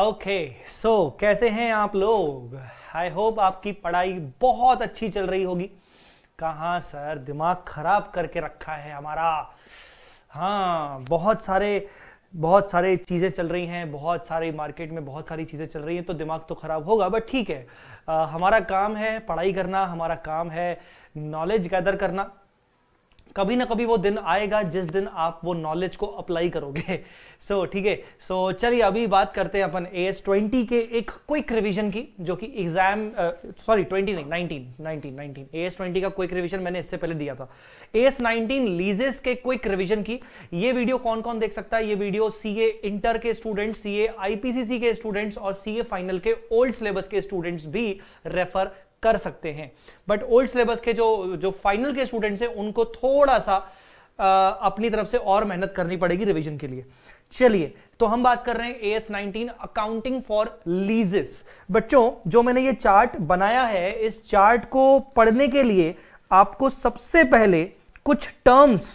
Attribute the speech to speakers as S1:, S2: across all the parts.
S1: okay okay, सो so, कैसे हैं आप लोग आई होप आपकी पढ़ाई बहुत अच्छी चल रही होगी कहाँ सर दिमाग खराब करके रखा है हमारा हाँ बहुत सारे बहुत सारे चीज़ें चल रही हैं बहुत सारे मार्केट में बहुत सारी चीज़ें चल रही हैं तो दिमाग तो ख़राब होगा बट ठीक है आ, हमारा काम है पढ़ाई करना हमारा काम है नॉलेज गैदर करना कभी ना कभी वो दिन आएगा जिस दिन आप वो नॉलेज को अप्लाई करोगे सो so, ठीक है सो so, चलिए अभी बात करते हैं अपन ए एस ट्वेंटी के एक क्विक रिवीजन की जो कि एग्जाम सॉरी ट्वेंटी नहीं nineteen nineteen nineteen A S twenty का क्विक रिवीजन मैंने इससे पहले दिया था ए एस नाइनटीन लीजेस के क्विक रिवीजन की ये वीडियो कौन कौन देख सकता है ये वीडियो सी ए इंटर के स्टूडेंट सी ए आईपीसीसी के स्टूडेंट्स और सी ए फाइनल के ओल्ड सिलेबस के स्टूडेंट्स भी रेफर कर सकते हैं बट ओल्ड सिलेबस के जो जो फाइनल के स्टूडेंट्स हैं उनको थोड़ा सा आ, अपनी तरफ से और मेहनत करनी पड़ेगी रिविजन के लिए चलिए तो हम बात कर रहे हैं A S nineteen accounting for leases बच्चों जो मैंने ये चार्ट बनाया है इस चार्ट को पढ़ने के लिए आपको सबसे पहले कुछ टर्म्स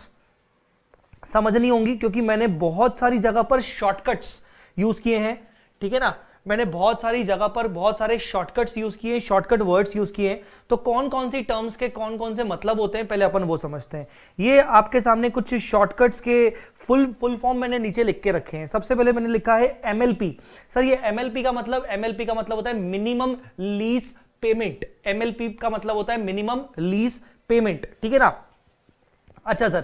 S1: समझनी होंगी क्योंकि मैंने बहुत सारी जगह पर शॉर्टकट्स यूज किए हैं ठीक है ना मैंने बहुत सारी जगह पर बहुत सारे शॉर्टकट्स यूज किए शॉर्टकट वर्ड्स यूज किए तो कौन कौन सी टर्म्स के कौन कौन से मतलब होते हैं पहले अपन वो समझते हैं ये आपके सामने कुछ शॉर्टकट्स के फुल फुल फॉर्म मैंने नीचे लिख के रखे हैं सबसे पहले मैंने लिखा है एमएलपी सर ये एमएलपी का मतलब एमएलपी का मतलब होता है मिनिमम लीज पेमेंट एमएलपी का मतलब होता है मिनिमम लीज पेमेंट ठीक है ना अच्छा सर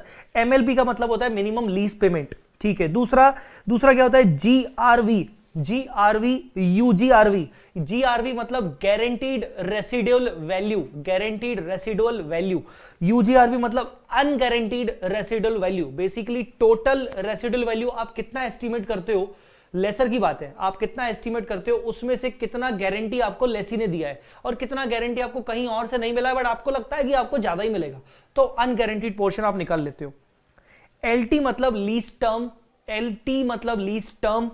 S1: पी का मतलब होता है मिनिमम लीज पेमेंट ठीक है दूसरा दूसरा क्या होता है G R V GRV UGRV GRV मतलब guaranteed residual value guaranteed residual value UGRV मतलब unguaranteed residual value basically total residual value आप कितना एस्टीमेट करते हो लेसर की बात है आप कितना एस्टिमेट करते हो उसमें से कितना गारंटी आपको लेसी ने दिया है और कितना गारंटी आपको कहीं और से नहीं मिला है बट आपको लगता है कि आपको ज्यादा ही मिलेगा तो अनगारंटीड पोर्शन आप निकाल लेते हो एल मतलब लीज टर्म एल मतलब लीज टर्म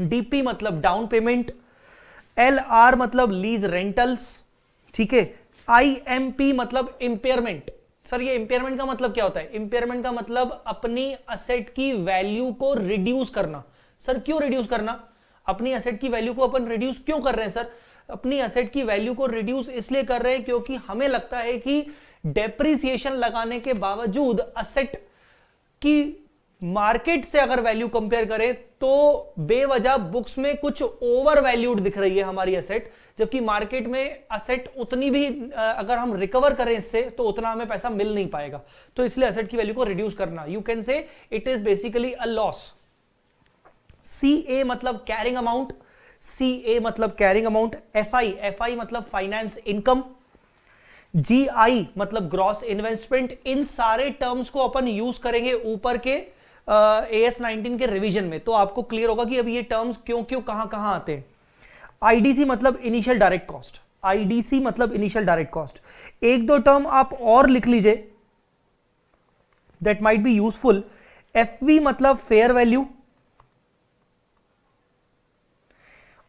S1: डीपी मतलब डाउन पेमेंट एल आर मतलब लीज रेंटल्स ठीक है आई एम पी मतलब इंपेयरमेंट सर ये इंपेयरमेंट का मतलब क्या होता है इंपेयरमेंट का मतलब अपनी असेट की वैल्यू को रिड्यूस करना सर क्यों रिड्यूस करना अपनी असेट की वैल्यू को अपन रिड्यूस क्यों कर रहे हैं सर अपनी असेट की वैल्यू को रिड्यूस इसलिए कर रहे हैं क्योंकि हमें लगता है कि डेप्रिसिएशन लगाने के बावजूद असेट की मार्केट से अगर वैल्यू कंपेयर करें तो बेवजह बुक्स में कुछ ओवर वैल्यूड दिख रही है हमारी असेट जबकि मार्केट में असेट उतनी भी अगर हम रिकवर करें इससे तो उतना हमें पैसा मिल नहीं पाएगा तो इसलिए असेट की वैल्यू को रिड्यूस करना you can say it is basically a loss C A मतलब कैरिंग अमाउंट सी ए मतलब carrying amount F I F I मतलब फाइनेंस इनकम जी आई मतलब ग्रॉस इन्वेस्टमेंट इन सारे टर्म्स को अपन यूज करेंगे ऊपर के ए एस नाइनटीन के रिविजन में तो आपको क्लियर होगा कि अब ये टर्म्स क्यों क्यों कहां कहां आते हैं आईडीसी मतलब इनिशियल डायरेक्ट कॉस्ट आईडीसी मतलब इनिशियल डायरेक्ट कॉस्ट एक दो टर्म आप और लिख लीजिए that might be useful FV मतलब फेयर वैल्यू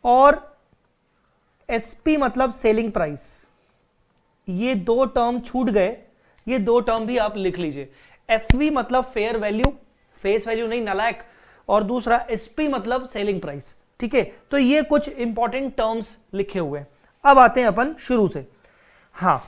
S1: और एसपी मतलब सेलिंग प्राइस ये दो टर्म छूट गए ये दो टर्म भी आप लिख लीजिए एफवी मतलब फेयर वैल्यू फेस वैल्यू नहीं नलैक और दूसरा एसपी मतलब सेलिंग प्राइस ठीक है तो ये कुछ इंपॉर्टेंट टर्म्स लिखे हुए हैं अब आते हैं अपन शुरू से हाँ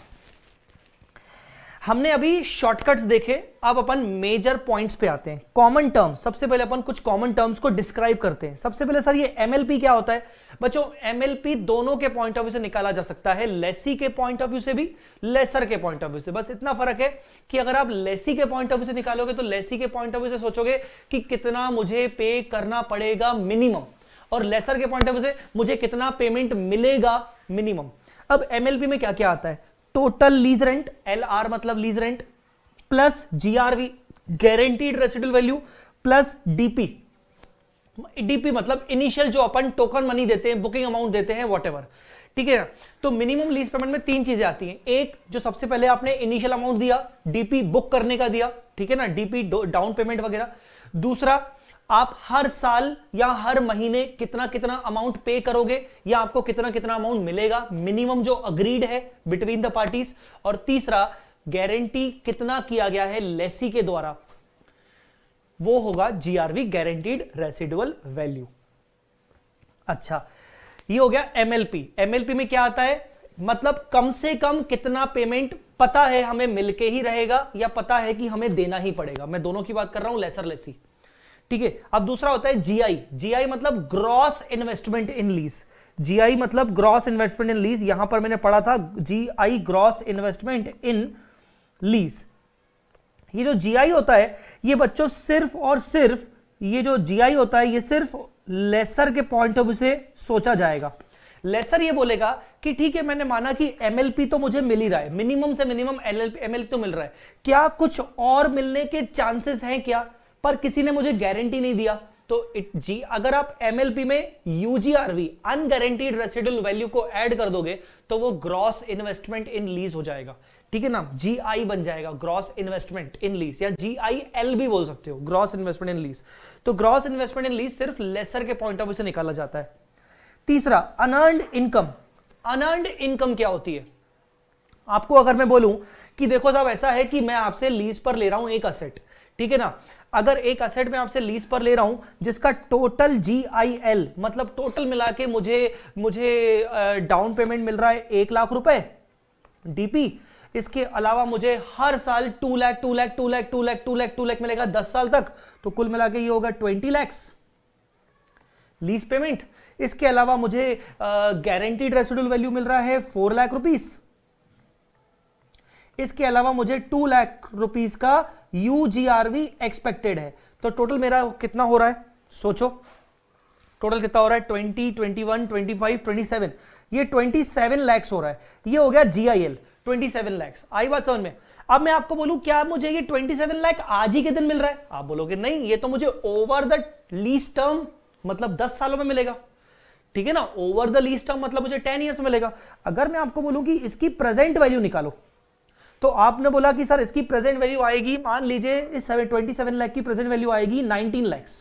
S1: हमने अभी शॉर्टकट्स देखे अब अपन मेजर पॉइंट्स पे आते हैं कॉमन टर्म्स सबसे पहले अपन कुछ कॉमन टर्म्स को डिस्क्राइब करते हैं सबसे पहले सर ये एमएलपी क्या होता है बच्चों एमएलपी दोनों के पॉइंट ऑफ व्यू से निकाला जा सकता है लेसी के पॉइंट ऑफ व्यू से भी लेसर के पॉइंट ऑफ व्यू से बस इतना फर्क है कि अगर आप लेसी के पॉइंट ऑफ व्यू से निकालोगे तो लेसी के पॉइंट ऑफ व्यू से सोचोगे कि कितना मुझे पे करना पड़ेगा मिनिमम और लेसर के पॉइंट ऑफ व्यू से मुझे कितना पेमेंट मिलेगा मिनिमम अब एमएलपी में क्या क्या आता है total lease rent L R मतलब lease rent plus GRV guaranteed residual value plus DP DP मतलब इनिशियल जो अपन टोकन मनी देते हैं बुकिंग अमाउंट देते हैं वॉट ठीक है ना तो मिनिमम लीज पेमेंट में तीन चीजें आती हैं एक जो सबसे पहले आपने इनिशियल अमाउंट दिया डीपी बुक करने का दिया ठीक है ना डीपी डाउन पेमेंट वगैरह दूसरा आप हर साल या हर महीने कितना कितना अमाउंट पे करोगे या आपको कितना कितना अमाउंट मिलेगा मिनिमम जो अग्रीड है बिटवीन द पार्टीज और तीसरा गारंटी कितना किया गया है लेसी के द्वारा वो होगा जीआरवी गारंटीड रेसिडुअल वैल्यू अच्छा ये हो गया एमएलपी एमएलपी में क्या आता है मतलब कम से कम कितना पेमेंट पता है हमें मिलके ही रहेगा या पता है कि हमें देना ही पड़ेगा मैं दोनों की बात कर रहा हूं लेसर लेसी ठीक है अब दूसरा होता है जीआई जीआई मतलब gross investment in lease GI मतलब ग्रॉस इन्वेस्टमेंट इन लीज यहां पर मैंने पढ़ा था GI gross investment in lease ये जो जीआई होता है ये बच्चों सिर्फ और सिर्फ ये जो जीआई होता है ये सिर्फ लेसर के पॉइंट ऑफ व्यू से सोचा जाएगा लेसर ये बोलेगा कि ठीक है मैंने माना कि एमएलपी तो मुझे मिल ही रहा है मिनिमम से मिनिमम एमएलपी तो मिल रहा है क्या कुछ और मिलने के चांसेस हैं क्या पर किसी ने मुझे गारंटी नहीं दिया तो इट जी अगर आप एमएलपी में यूजीआरवी अनगारंटीड रेसिडल वैल्यू को ऐड कर दोगे तो वो ग्रॉस इन्वेस्टमेंट इन लीज हो जाएगा ठीक है ना जी आई बन जाएगा ग्रॉस इन्वेस्टमेंट इन लीज या जी आई एल भी बोल सकते हो ग्रॉस इन्वेस्टमेंट इन लीज तो ग्रॉस इन्वेस्टमेंट इन लीज सिर्फ लेसर के पॉइंट ऑफ व्यू से निकाला जाता है तीसरा अनर्नड इनकम अनर्नड इनकम क्या होती है आपको अगर मैं बोलूं कि देखो साहब ऐसा है कि मैं आपसे लीज पर ले रहा हूं एक असेट ठीक है ना अगर एक असेट में आपसे लीज पर ले रहा हूं जिसका टोटल जी आई एल मतलब टोटल मिला के मुझे मुझे डाउन पेमेंट मिल रहा है एक लाख रुपए डीपी इसके अलावा मुझे हर साल two lakh two lakh two lakh two lakh two lakh two lakh मिलेगा दस साल तक तो कुल मिला के ये होगा ट्वेंटी लैक्स लीज पेमेंट इसके अलावा मुझे गारंटीड रेसिडुअल वैल्यू मिल रहा है फोर लाख रुपीस इसके अलावा मुझे टू लाख रुपीस का यूजीआरवी एक्सपेक्टेड है तो टोटल मेरा कितना हो रहा है सोचो टोटल कितना हो रहा है twenty twenty one twenty five twenty seven ये ट्वेंटी सेवन लैक्स हो रहा है ये हो गया जीआईएल ट्वेंटी सेवन लैक्स आई बात समझ में अब मैं आपको बोलूं क्या मुझे ये ट्वेंटी सेवन लैख आज ही के दिन मिल रहा है आप बोलोगे नहीं ये तो मुझे ओवर द लीज टर्म मतलब दस सालों में मिलेगा ठीक है ना ओवर द लीज टर्म मतलब मुझे टेन ईयर्स मिलेगा अगर मैं आपको बोलूं कि इसकी प्रेजेंट वैल्यू निकालो तो आपने बोला कि सर इसकी प्रेजेंट वैल्यू आएगी मान लीजिए इस ट्वेंटी सेवन लैख की प्रेजेंट वैल्यू आएगी नाइनटीन लैक्स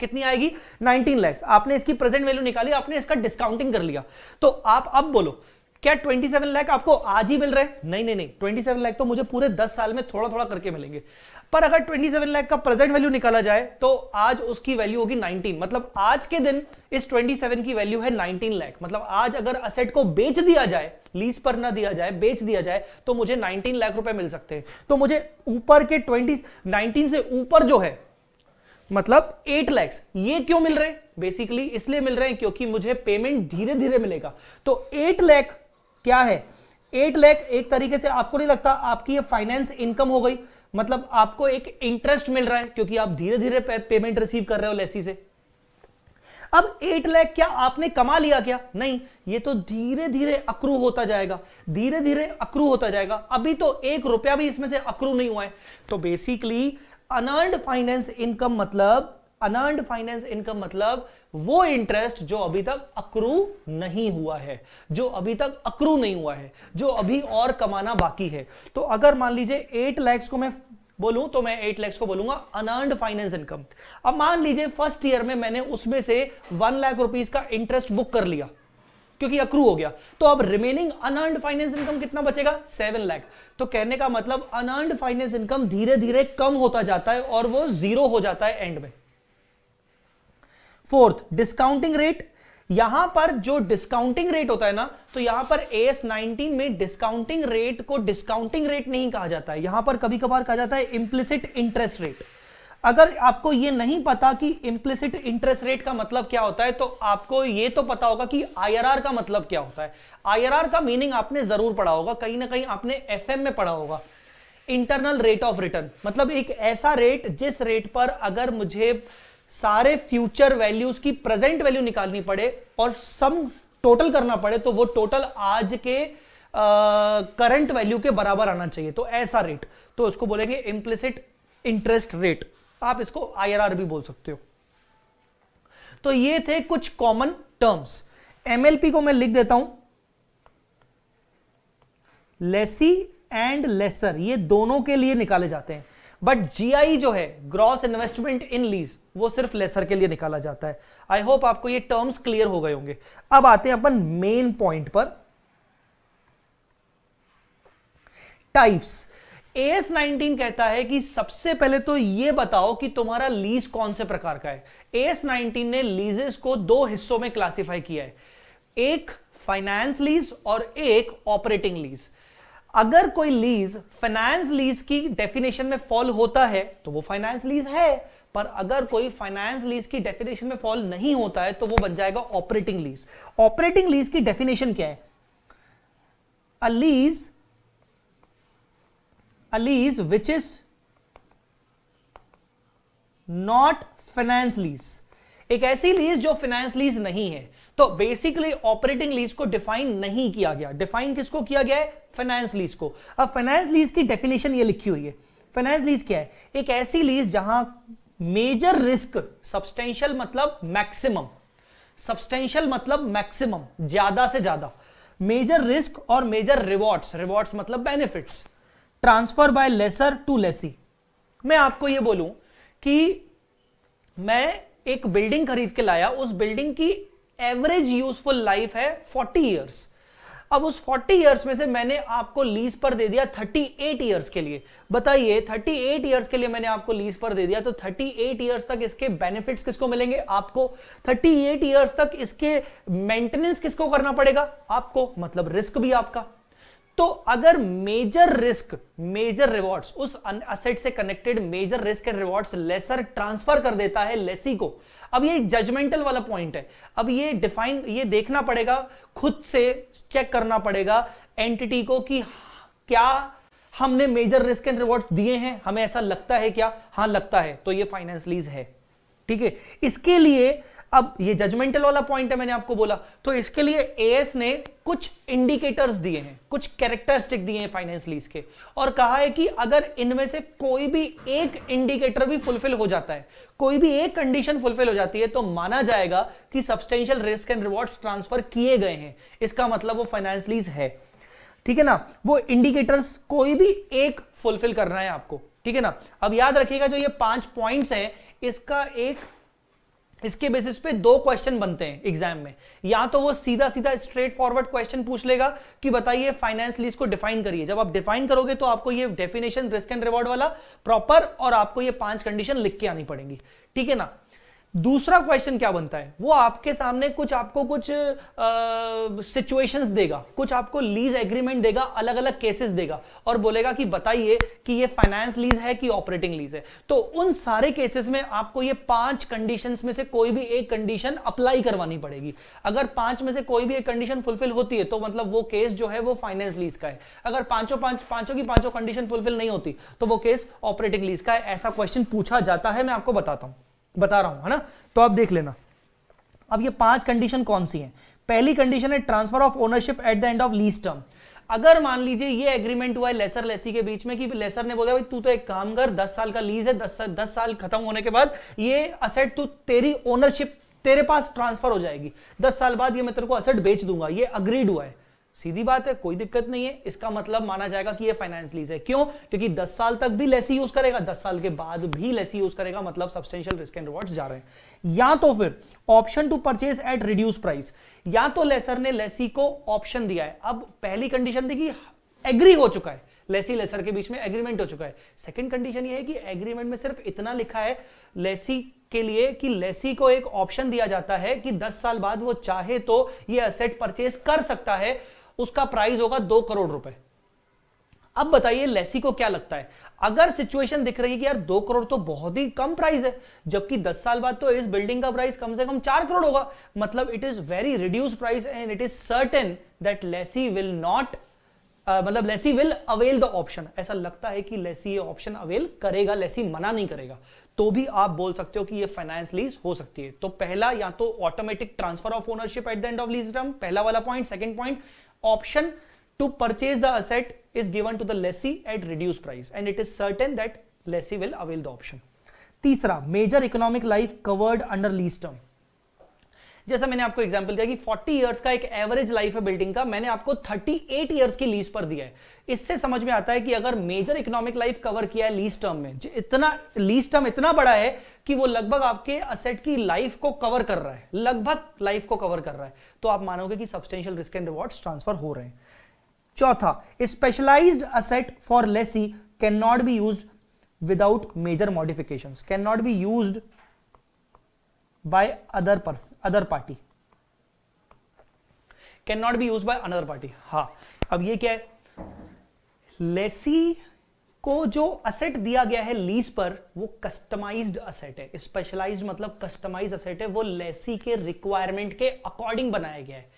S1: कितनी आएगी 19 लैक्स आपने इसकी प्रेजेंट वैल्यू निकाली आपने इसका डिस्काउंटिंग कर लिया तो आप अब बोलो क्या 27 लाख आपको आज ही मिल रहे हैं नहीं नहीं नहीं 27 लाख तो मुझे पूरे 10 साल में थोड़ा थोड़ा करके मिलेंगे पर अगर 27 लाख का प्रेजेंट वैल्यू निकाला जाए तो आज उसकी वैल्यू होगी 19 मतलब आज के दिन इस 27 की वैल्यू है 19 लाख मतलब आज अगर असेट को बेच दिया जाए लीज पर ना दिया जाए बेच दिया जाए तो मुझे 19 लाख रुपए मिल सकते हैं तो मुझे ऊपर के 20 19 से ऊपर जो है मतलब 8 लैख ये क्यों मिल रहे बेसिकली इसलिए मिल रहे हैं क्योंकि मुझे पेमेंट धीरे धीरे मिलेगा तो 8 लाख क्या है एट लैख एक तरीके से आपको नहीं लगता आपकी ये फाइनेंस इनकम हो गई मतलब आपको एक इंटरेस्ट मिल रहा है क्योंकि आप धीरे धीरे पे, पेमेंट रिसीव कर रहे हो लेसी से अब एट लैख क्या आपने कमा लिया क्या नहीं ये तो धीरे धीरे अक्रू होता जाएगा धीरे धीरे अक्रू होता जाएगा अभी तो एक रुपया भी इसमें से अक्रू नहीं हुआ है तो बेसिकली अनर्ड फाइनेंस इनकम मतलब अनर्ड फाइनेंस इनकम मतलब वो इंटरेस्ट जो अभी तक अक्रू नहीं हुआ है जो अभी तक अक्रू नहीं हुआ है जो अभी और कमाना बाकी है तो अगर मान लीजिए एट लैक्स को मैं बोलूं तो मैं एट लैक्स को बोलूंगा अनर्ड फाइनेंस इनकम अब मान लीजिए फर्स्ट ईयर में मैंने उसमें से वन लाख रुपीज का इंटरेस्ट बुक कर लिया क्योंकि अक्रू हो गया तो अब रिमेनिंग अनर्ड फाइनेंस इनकम कितना बचेगा सेवन लाख तो कहने का मतलब अनर्ड फाइनेंस इनकम धीरे धीरे कम होता जाता है और वो जीरो हो जाता है एंड में फोर्थ डिस्काउंटिंग रेट यहां पर जो डिस्काउंटिंग रेट होता है ना तो यहां पर एस नाइनटीन में डिस्काउंटिंग रेट को डिस्काउंटिंग रेट नहीं कहा जाता है यहां पर कभी कभार कहा जाता है इंप्लिसिट इंटरेस्ट रेट अगर आपको यह नहीं पता कि इंप्लिसिट इंटरेस्ट रेट का मतलब क्या होता है तो आपको यह तो पता होगा कि आईआरआर का मतलब क्या होता है आईआरआर का मीनिंग आपने जरूर पढ़ा होगा कहीं ना कहीं आपने एफएम में पढ़ा होगा इंटरनल रेट ऑफ रिटर्न मतलब एक ऐसा रेट जिस रेट पर अगर मुझे सारे फ्यूचर वैल्यूज की प्रेजेंट वैल्यू निकालनी पड़े और सम टोटल करना पड़े तो वो टोटल आज के करंट uh, वैल्यू के बराबर आना चाहिए तो ऐसा रेट तो उसको बोलेंगे इम्प्लिसिट इंटरेस्ट रेट आप इसको आईआरआर भी बोल सकते हो तो ये थे कुछ कॉमन टर्म्स एमएलपी को मैं लिख देता हूं लेसी एंड लेसर ये दोनों के लिए निकाले जाते हैं बट जीआई जो है ग्रॉस इन्वेस्टमेंट इन लीज वो सिर्फ लेसर के लिए निकाला जाता है आई होप आपको ये टर्म्स क्लियर हो गए होंगे अब आते हैं अपन मेन पॉइंट पर टाइप्स एस नाइनटीन कहता है कि सबसे पहले तो यह बताओ कि तुम्हारा लीज कौन से प्रकार का है एस नाइनटीन ने लीजेस को दो हिस्सों में क्लासिफाई किया है एक फाइनेंस लीज और एक ऑपरेटिंग लीज अगर कोई लीज फाइनेंस लीज की डेफिनेशन में फॉल होता है तो वो फाइनेंस लीज है पर अगर कोई फाइनेंस लीज की डेफिनेशन में फॉल नहीं होता है तो वो बन जाएगा ऑपरेटिंग लीज ऑपरेटिंग लीज की डेफिनेशन क्या है uh lease uh lease which is not finance lease एक ऐसी लीज जो फाइनेंस लीज नहीं है तो बेसिकली ऑपरेटिंग लीज को डिफाइन नहीं किया गया डिफाइन किसको किया गया है फाइनेंस लीज को अब फाइनेंस लीज की डेफिनेशन ये लिखी हुई है फाइनेंस लीज क्या है एक ऐसी लीज जहां मेजर रिस्क सब्सटेंशियल मतलब मैक्सिमम सब्सटेंशियल मतलब मैक्सिमम ज्यादा से ज्यादा मेजर रिस्क और मेजर रिवॉर्ड्स रिवॉर्ड्स मतलब benefits transfer by lessor to lessee मैं आपको यह बोलूं कि मैं एक बिल्डिंग खरीद के लाया उस बिल्डिंग की एवरेज यूजफुल लाइफ है 40 ईयर्स अब उस 40 इयर्स में से मैंने आपको लीज पर दे दिया 38 इयर्स के लिए बताइए 38 इयर्स के लिए मैंने आपको लीज पर दे दिया तो 38 इयर्स तक इसके बेनिफिट्स किसको मिलेंगे आपको 38 इयर्स तक इसके मेंटेनेंस किसको करना पड़ेगा आपको मतलब रिस्क भी आपका तो अगर मेजर रिस्क मेजर रिवॉर्ड्स उस असेट से connected major risk and rewards lessor transfer कर देता है लेसी को अब ये जजमेंटल वाला पॉइंट है अब ये डिफाइन ये देखना पड़ेगा खुद से चेक करना पड़ेगा एंटिटी को कि क्या हमने मेजर रिस्क एंड रिवॉर्ड्स दिए हैं हमें ऐसा लगता है क्या हाँ लगता है तो ये फाइनेंस लीज है ठीक है इसके लिए अब ये जजमेंटल वाला पॉइंट है मैंने आपको बोला तो इसके लिए एएस ने कुछ इंडिकेटर्स दिए हैं कुछ कैरेक्टरिस्टिक दिए हैं फाइनेंस लीज के और कहा है कि अगर इनमें से कोई भी एक इंडिकेटर भी फुलफिल हो जाता है कोई भी एक कंडीशन फुलफिल हो जाती है तो माना जाएगा कि substantial risk and reward transfer किए गए हैं इसका मतलब वो फाइनेंस लीज है ठीक है ना वो इंडिकेटर्स कोई भी एक फुलफिल करना है आपको ठीक है ना अब याद रखिएगा जो ये पांच पॉइंट्स हैं इसका एक इसके बेसिस पे दो क्वेश्चन बनते हैं एग्जाम में या तो वो सीधा सीधा स्ट्रेट फॉरवर्ड क्वेश्चन पूछ लेगा कि बताइए फाइनेंस लीज को डिफाइन करिए जब आप डिफाइन करोगे तो आपको ये डेफिनेशन रिस्क एंड रिवॉर्ड वाला प्रॉपर और आपको ये पांच कंडीशन लिख के आनी पड़ेगी ठीक है ना दूसरा क्वेश्चन क्या बनता है वो आपके सामने कुछ आपको कुछ सिचुएशंस देगा कुछ आपको लीज एग्रीमेंट देगा अलग अलग केसेस देगा और बोलेगा कि बताइए कि ये फाइनेंस लीज है कि ऑपरेटिंग लीज है तो उन सारे केसेस में आपको ये पांच कंडीशंस में से कोई भी एक कंडीशन अप्लाई करवानी पड़ेगी अगर पांच में से कोई भी एक कंडीशन फुलफिल होती है तो मतलब वो केस जो है वो फाइनेंस लीज का है अगर पांचों पांच पांचों की पांचों कंडीशन फुलफिल नहीं होती तो वो केस ऑपरेटिंग लीज का है ऐसा क्वेश्चन पूछा जाता है मैं आपको बताता हूं बता रहा हूं है ना तो आप देख लेना अब ये पांच कंडीशन कौन सी है पहली कंडीशन है transfer of ownership at the end of lease term अगर मान लीजिए ये एग्रीमेंट हुआ है लेसर लेसी के बीच में कि लेसर ने बोला भाई तू तो एक काम कर दस साल का लीज है दस साल दस साल खत्म होने के बाद ये असेट तू तेरी ओनरशिप तेरे पास ट्रांसफर हो जाएगी दस साल बाद ये मैं तेरे को असेट बेच दूंगा ये अग्रीड हुआ है सीधी बात है कोई दिक्कत नहीं है इसका मतलब माना जाएगा कि ये फाइनेंस लीज है क्यों क्योंकि 10 साल तक भी लेसी यूज करेगा 10 साल के बाद भी लेसी यूज करेगा मतलब सब्सटेंशियल रिस्क एंड रिवॉर्ड्स जा रहे हैं या तो फिर option to purchase at reduce price या तो लेसर ने लेसी को ऑप्शन दिया है अब पहली कंडीशन थी कि एग्री हो चुका है लेसी लेसर के बीच में एग्रीमेंट हो चुका है सेकंड कंडीशन ये है कि एग्रीमेंट में सिर्फ इतना लिखा है लेसी के लिए कि लेसी को एक ऑप्शन दिया जाता है कि 10 साल बाद वो चाहे तो ये असेट परचेज कर सकता है उसका प्राइस होगा दो करोड़ रुपए अब बताइए लेसी को क्या लगता है अगर सिचुएशन दिख रही है कि यार दो करोड़ तो बहुत ही कम प्राइस है जबकि दस साल बाद तो इस बिल्डिंग का प्राइस कम से कम चार करोड़ होगा मतलब it is very reduce price and it is certain that lessee will not मतलब lessee will avail the option ऐसा लगता है कि लेसी ये ऑप्शन अवेल करेगा लेसी मना नहीं करेगा तो भी आप बोल सकते हो कि ये फाइनेंस लीज हो सकती है तो पहला या तो automatic transfer of ownership at the end of lease term पहला वाला point second point option to purchase the asset is given to the lessee at reduced price and it is certain that lessee will avail the option तीसरा major economic life covered under lease term जैसा मैंने आपको example दिया कि 40 years का एक average life है building का मैंने आपको 38 इयर्स की लीज पर दिया है इससे समझ में आता है कि अगर मेजर इकोनॉमिक लाइफ कवर किया है लीज टर्म में इतना लीज टर्म इतना बड़ा है कि वो लगभग आपके असेट की लाइफ को कवर कर रहा है लगभग लाइफ को कवर कर रहा है तो आप मानोगे कि substantial risk and reward transfer हो रहे हैं चौथा specialised asset for lessee can not be use without major modification can not be use by other person other party can not be use by another party हा अब ये क्या है लेसी को जो असेट दिया गया है लीज पर वो कस्टमाइज्ड असेट है स्पेशलाइज मतलब कस्टमाइज असेट है वो लेसी के रिक्वायरमेंट के अकॉर्डिंग बनाया गया है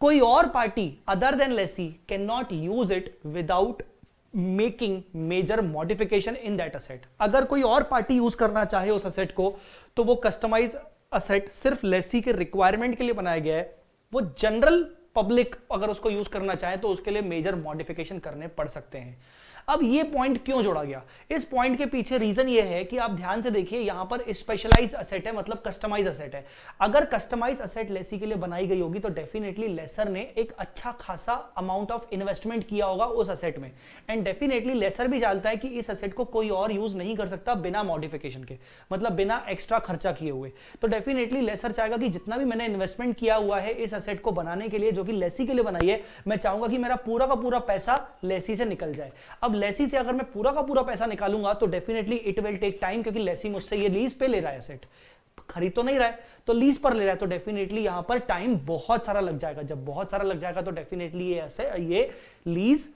S1: कोई और party other than lessee can not use it without making major modification in that asset अगर कोई और पार्टी यूज करना चाहे उस असेट को तो वो कस्टमाइज असेट सिर्फ लेसी के रिक्वायरमेंट के लिए बनाया गया है वो जनरल पब्लिक अगर उसको यूज करना चाहे तो उसके लिए मेजर मॉडिफिकेशन करने पड़ सकते हैं अब ये पॉइंट क्यों जोड़ा गया इस पॉइंट के पीछे रीजन ये है कि आप ध्यान से देखिए यहां पर स्पेशलाइज असेट है मतलब कस्टमाइज असेट है अगर कस्टमाइज असेट लेसी के लिए बनाई गई होगी तो डेफिनेटली लेसर ने एक अच्छा खासा अमाउंट ऑफ इन्वेस्टमेंट किया होगा उस असेट में एंड डेफिनेटली लेसर भी जानता है कि इस असेट को कोई और यूज नहीं कर सकता बिना मॉडिफिकेशन के मतलब बिना एक्स्ट्रा खर्चा किए हुए तो डेफिनेटली लेसर चाहेगा कि जितना भी मैंने इन्वेस्टमेंट किया हुआ है इस असेट को बनाने के लिए जो कि लेसी के लिए बनाई है मैं चाहूंगा कि मेरा पूरा का पूरा पैसा लेसी से निकल जाए अब लेसी से अगर मैं पूरा का पूरा पैसा निकालूंगा तो definitely it will take time क्योंकि लेसी मुझसे ये लीज पे ले रहा है सेट खरीद तो नहीं रहा है तो लीज पर ले रहा है तो डेफिनेटली यहां पर टाइम बहुत सारा लग जाएगा जब बहुत सारा लग जाएगा तो डेफिनेटली ये ऐसे ये लीज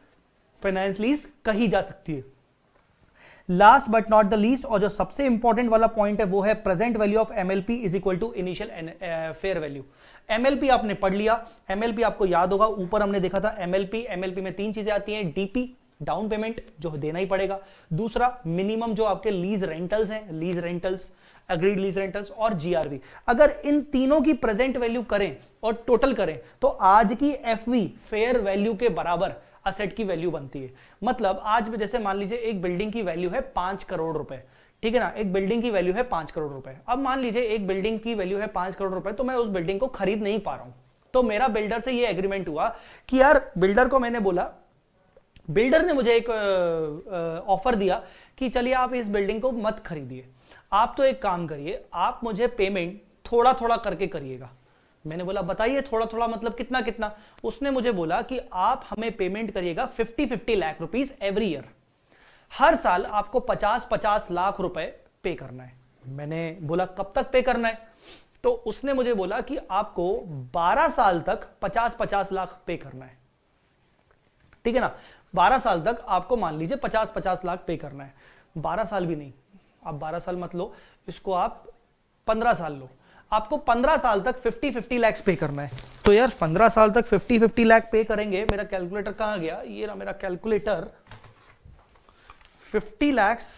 S1: फाइनेंस लीज कही जा सकती है last but not the least और जो सबसे इंपॉर्टेंट वाला पॉइंट है वो है present value of MLP is equal to initial fair value MLP आपने पढ़ लिया एमएलपी आपको याद होगा ऊपर हमने देखा था एमएलपी एमएलपी में तीन चीजें आती हैं डीपी डाउन पेमेंट जो देना ही पड़ेगा दूसरा मिनिमम जो आपके लीज रेंटल्स हैं lease rentals agreed lease rentals और जीआरवी अगर इन तीनों की प्रेजेंट वैल्यू करें और टोटल करें तो आज की एफ फेयर वैल्यू के बराबर असेट की वैल्यू बनती है मतलब आज जैसे मान लीजिए एक बिल्डिंग की वैल्यू है पांच करोड़ रुपए ठीक है ना एक बिल्डिंग की वैल्यू है पांच करोड़ रुपए अब मान लीजिए एक बिल्डिंग की वैल्यू है पांच करोड़ रुपए तो मैं उस बिल्डिंग को खरीद नहीं पा रहा हूं तो मेरा बिल्डर से ये एग्रीमेंट हुआ कि यार बिल्डर को मैंने बोला बिल्डर ने मुझे एक ऑफर दिया कि चलिए आप इस बिल्डिंग को मत खरीदिए आप तो एक काम करिए आप मुझे पेमेंट थोड़ा थोड़ा करके करिएगा मैंने बोला बताइए थोड़ा थोड़ा मतलब कितना कितना उसने मुझे बोला कि आप हमें पेमेंट करिएगा fifty fifty lakh rupees every year हर साल आपको पचास पचास लाख रुपए पे करना है मैंने बोला कब तक पे करना है तो उसने मुझे बोला कि आपको 12 साल तक 50-50 लाख पे करना है ठीक है ना बारह साल तक आपको मान लीजिए पचास पचास लाख पे करना है बारह साल भी नहीं आप बारह साल मत लो इसको आप पंद्रह साल लो आपको पंद्रह साल तक फिफ्टी फिफ्टी लैक्स पे करना है तो यार पंद्रह साल तक फिफ्टी फिफ्टी लैख पे करेंगे मेरा कैलकुलेटर कहाँ गया ये रहा मेरा कैलकुलेटर फिफ्टी लैक्स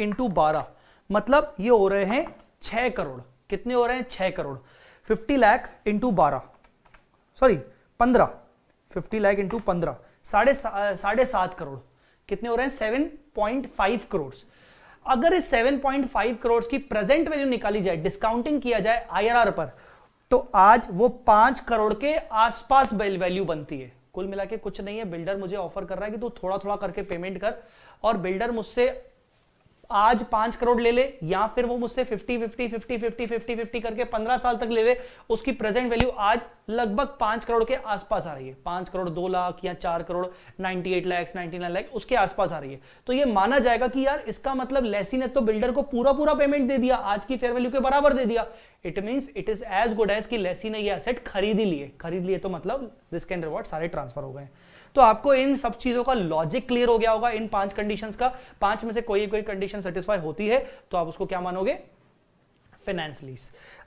S1: इंटू बारह मतलब ये हो रहे हैं छह करोड़ कितने हो रहे हैं छह करोड़ फिफ्टी लैख इंटू बारह सॉरी पंद्रह फिफ्टी लैख इंटू पंद्रह साढ़े साढ़े सात करोड़ कितने हो रहे हैं सेवन पॉइंट फाइव करोड़ अगर इस सेवन पॉइंट फाइव करोड़ की प्रेजेंट वैल्यू निकाली जाए डिस्काउंटिंग किया जाए आईआरआर पर तो आज वो पांच करोड़ के आसपास वैल्यू बनती है कुल मिला के कुछ नहीं है बिल्डर मुझे ऑफर कर रहा है कि तू थोड़ा थोड़ा करके पेमेंट कर और बिल्डर मुझसे आज पांच करोड़ ले ले या फिर वो मुझसे fifty fifty fifty fifty fifty fifty करके पंद्रह साल तक ले ले उसकी प्रेजेंट वैल्यू आज लगभग पांच करोड़ के आसपास आ रही है पांच करोड़ दो लाख या चार crore ninety eight lakhs ninety nine lakh उसके आसपास आ रही है तो ये माना जाएगा कि यार इसका मतलब लेसी ने तो बिल्डर को पूरा पूरा पेमेंट दे दिया आज की फेयर वैल्यू के बराबर दे दिया it mean it is as good as की लेसी ने ये एसेट खरीद ही लिए खरीद लिए तो मतलब रिस्क एंड रिवॉर्ड सारे ट्रांसफर हो गए तो आपको इन सब चीजों का लॉजिक क्लियर हो गया होगा इन पांच कंडीशंस का पांच में से कोई कोई कंडीशन सेटिस्फाई होती है तो आप उसको क्या मानोगे फाइनेंस लीज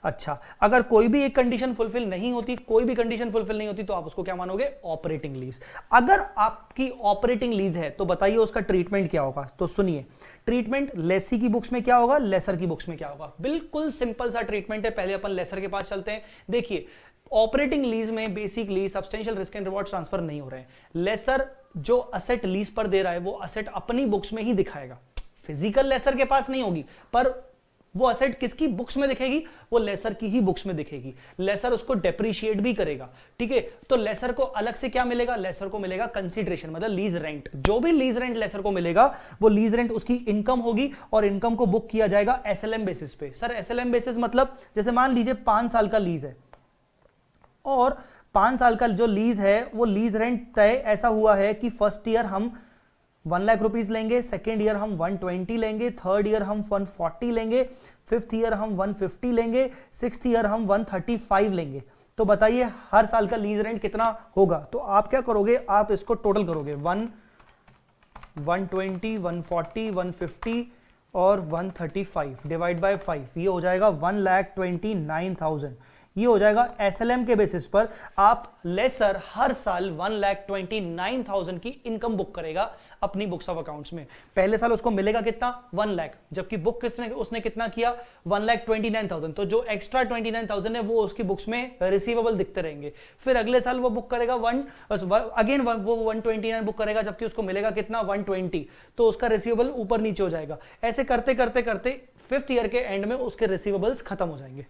S1: अच्छा अगर कोई भी एक कंडीशन फुलफिल नहीं होती कोई भी कंडीशन फुलफिल नहीं होती तो आप उसको क्या मानोगे ऑपरेटिंग लीज अगर आपकी ऑपरेटिंग लीज है तो बताइए उसका ट्रीटमेंट क्या होगा तो सुनिए ट्रीटमेंट लेसी की बुक्स में क्या होगा लेसर की बुक्स में क्या होगा बिल्कुल सिंपल सा ट्रीटमेंट है पहले अपन लेसर के पास चलते हैं देखिए ऑपरेटिंग लीज में basically substantial risk and reward transfer नहीं हो रहे हैं लेसर जो असेट लीज पर दे रहा है वो असेट अपनी बुक्स में ही दिखाएगा फिजिकल लेसर के पास नहीं होगी पर वो असेट किसकी बुक्स में दिखेगी वो लेसर की ही बुक्स में दिखेगी लेसर उसको डेप्रिशिएट भी करेगा ठीक है तो लेसर को अलग से क्या मिलेगा लेसर को मिलेगा कंसिडरेशन मतलब लीज रेंट जो भी लीज रेंट लेसर को मिलेगा वो लीज रेंट उसकी इनकम होगी और इनकम को बुक किया जाएगा एसएलएम बेसिस पे सर एसएलएम बेसिस मतलब जैसे मान लीजिए पांच साल का लीज है और पाँच साल का जो लीज है वो लीज रेंट तय ऐसा हुआ है कि फर्स्ट ईयर हम वन लाख रुपीज लेंगे सेकेंड ईयर हम वन ट्वेंटी लेंगे थर्ड ईयर हम वन फोर्टी लेंगे फिफ्थ ईयर हम वन फिफ्टी लेंगे सिक्स ईयर हम वन थर्टी फाइव लेंगे तो बताइए हर साल का लीज रेंट कितना होगा तो आप क्या करोगे आप इसको टोटल करोगे one one twenty one forty one fifty और one thirty five divide by five ये हो जाएगा one lakh twenty nine thousand ये हो जाएगा एसएलएम के बेसिस पर आप लेसर हर साल one lakh twenty nine thousand की इनकम बुक करेगा अपनी बुक्स ऑफ अकाउंट्स में पहले साल उसको मिलेगा कितना वन लैख जबकि बुक किसने उसने कितना किया one lakh twenty nine thousand तो जो एक्स्ट्रा ट्वेंटी नाइन थाउजेंड है वो उसकी बुक्स में रिसीवेबल दिखते रहेंगे फिर अगले साल वो बुक करेगा वन अगेन वो वन ट्वेंटी नाइन बुक करेगा जबकि उसको मिलेगा कितना वन ट्वेंटी तो उसका रिसीवेबल ऊपर नीचे हो जाएगा ऐसे करते करते करते फिफ्थ ईयर के एंड में उसके रिसीवेबल्स खत्म हो जाएंगे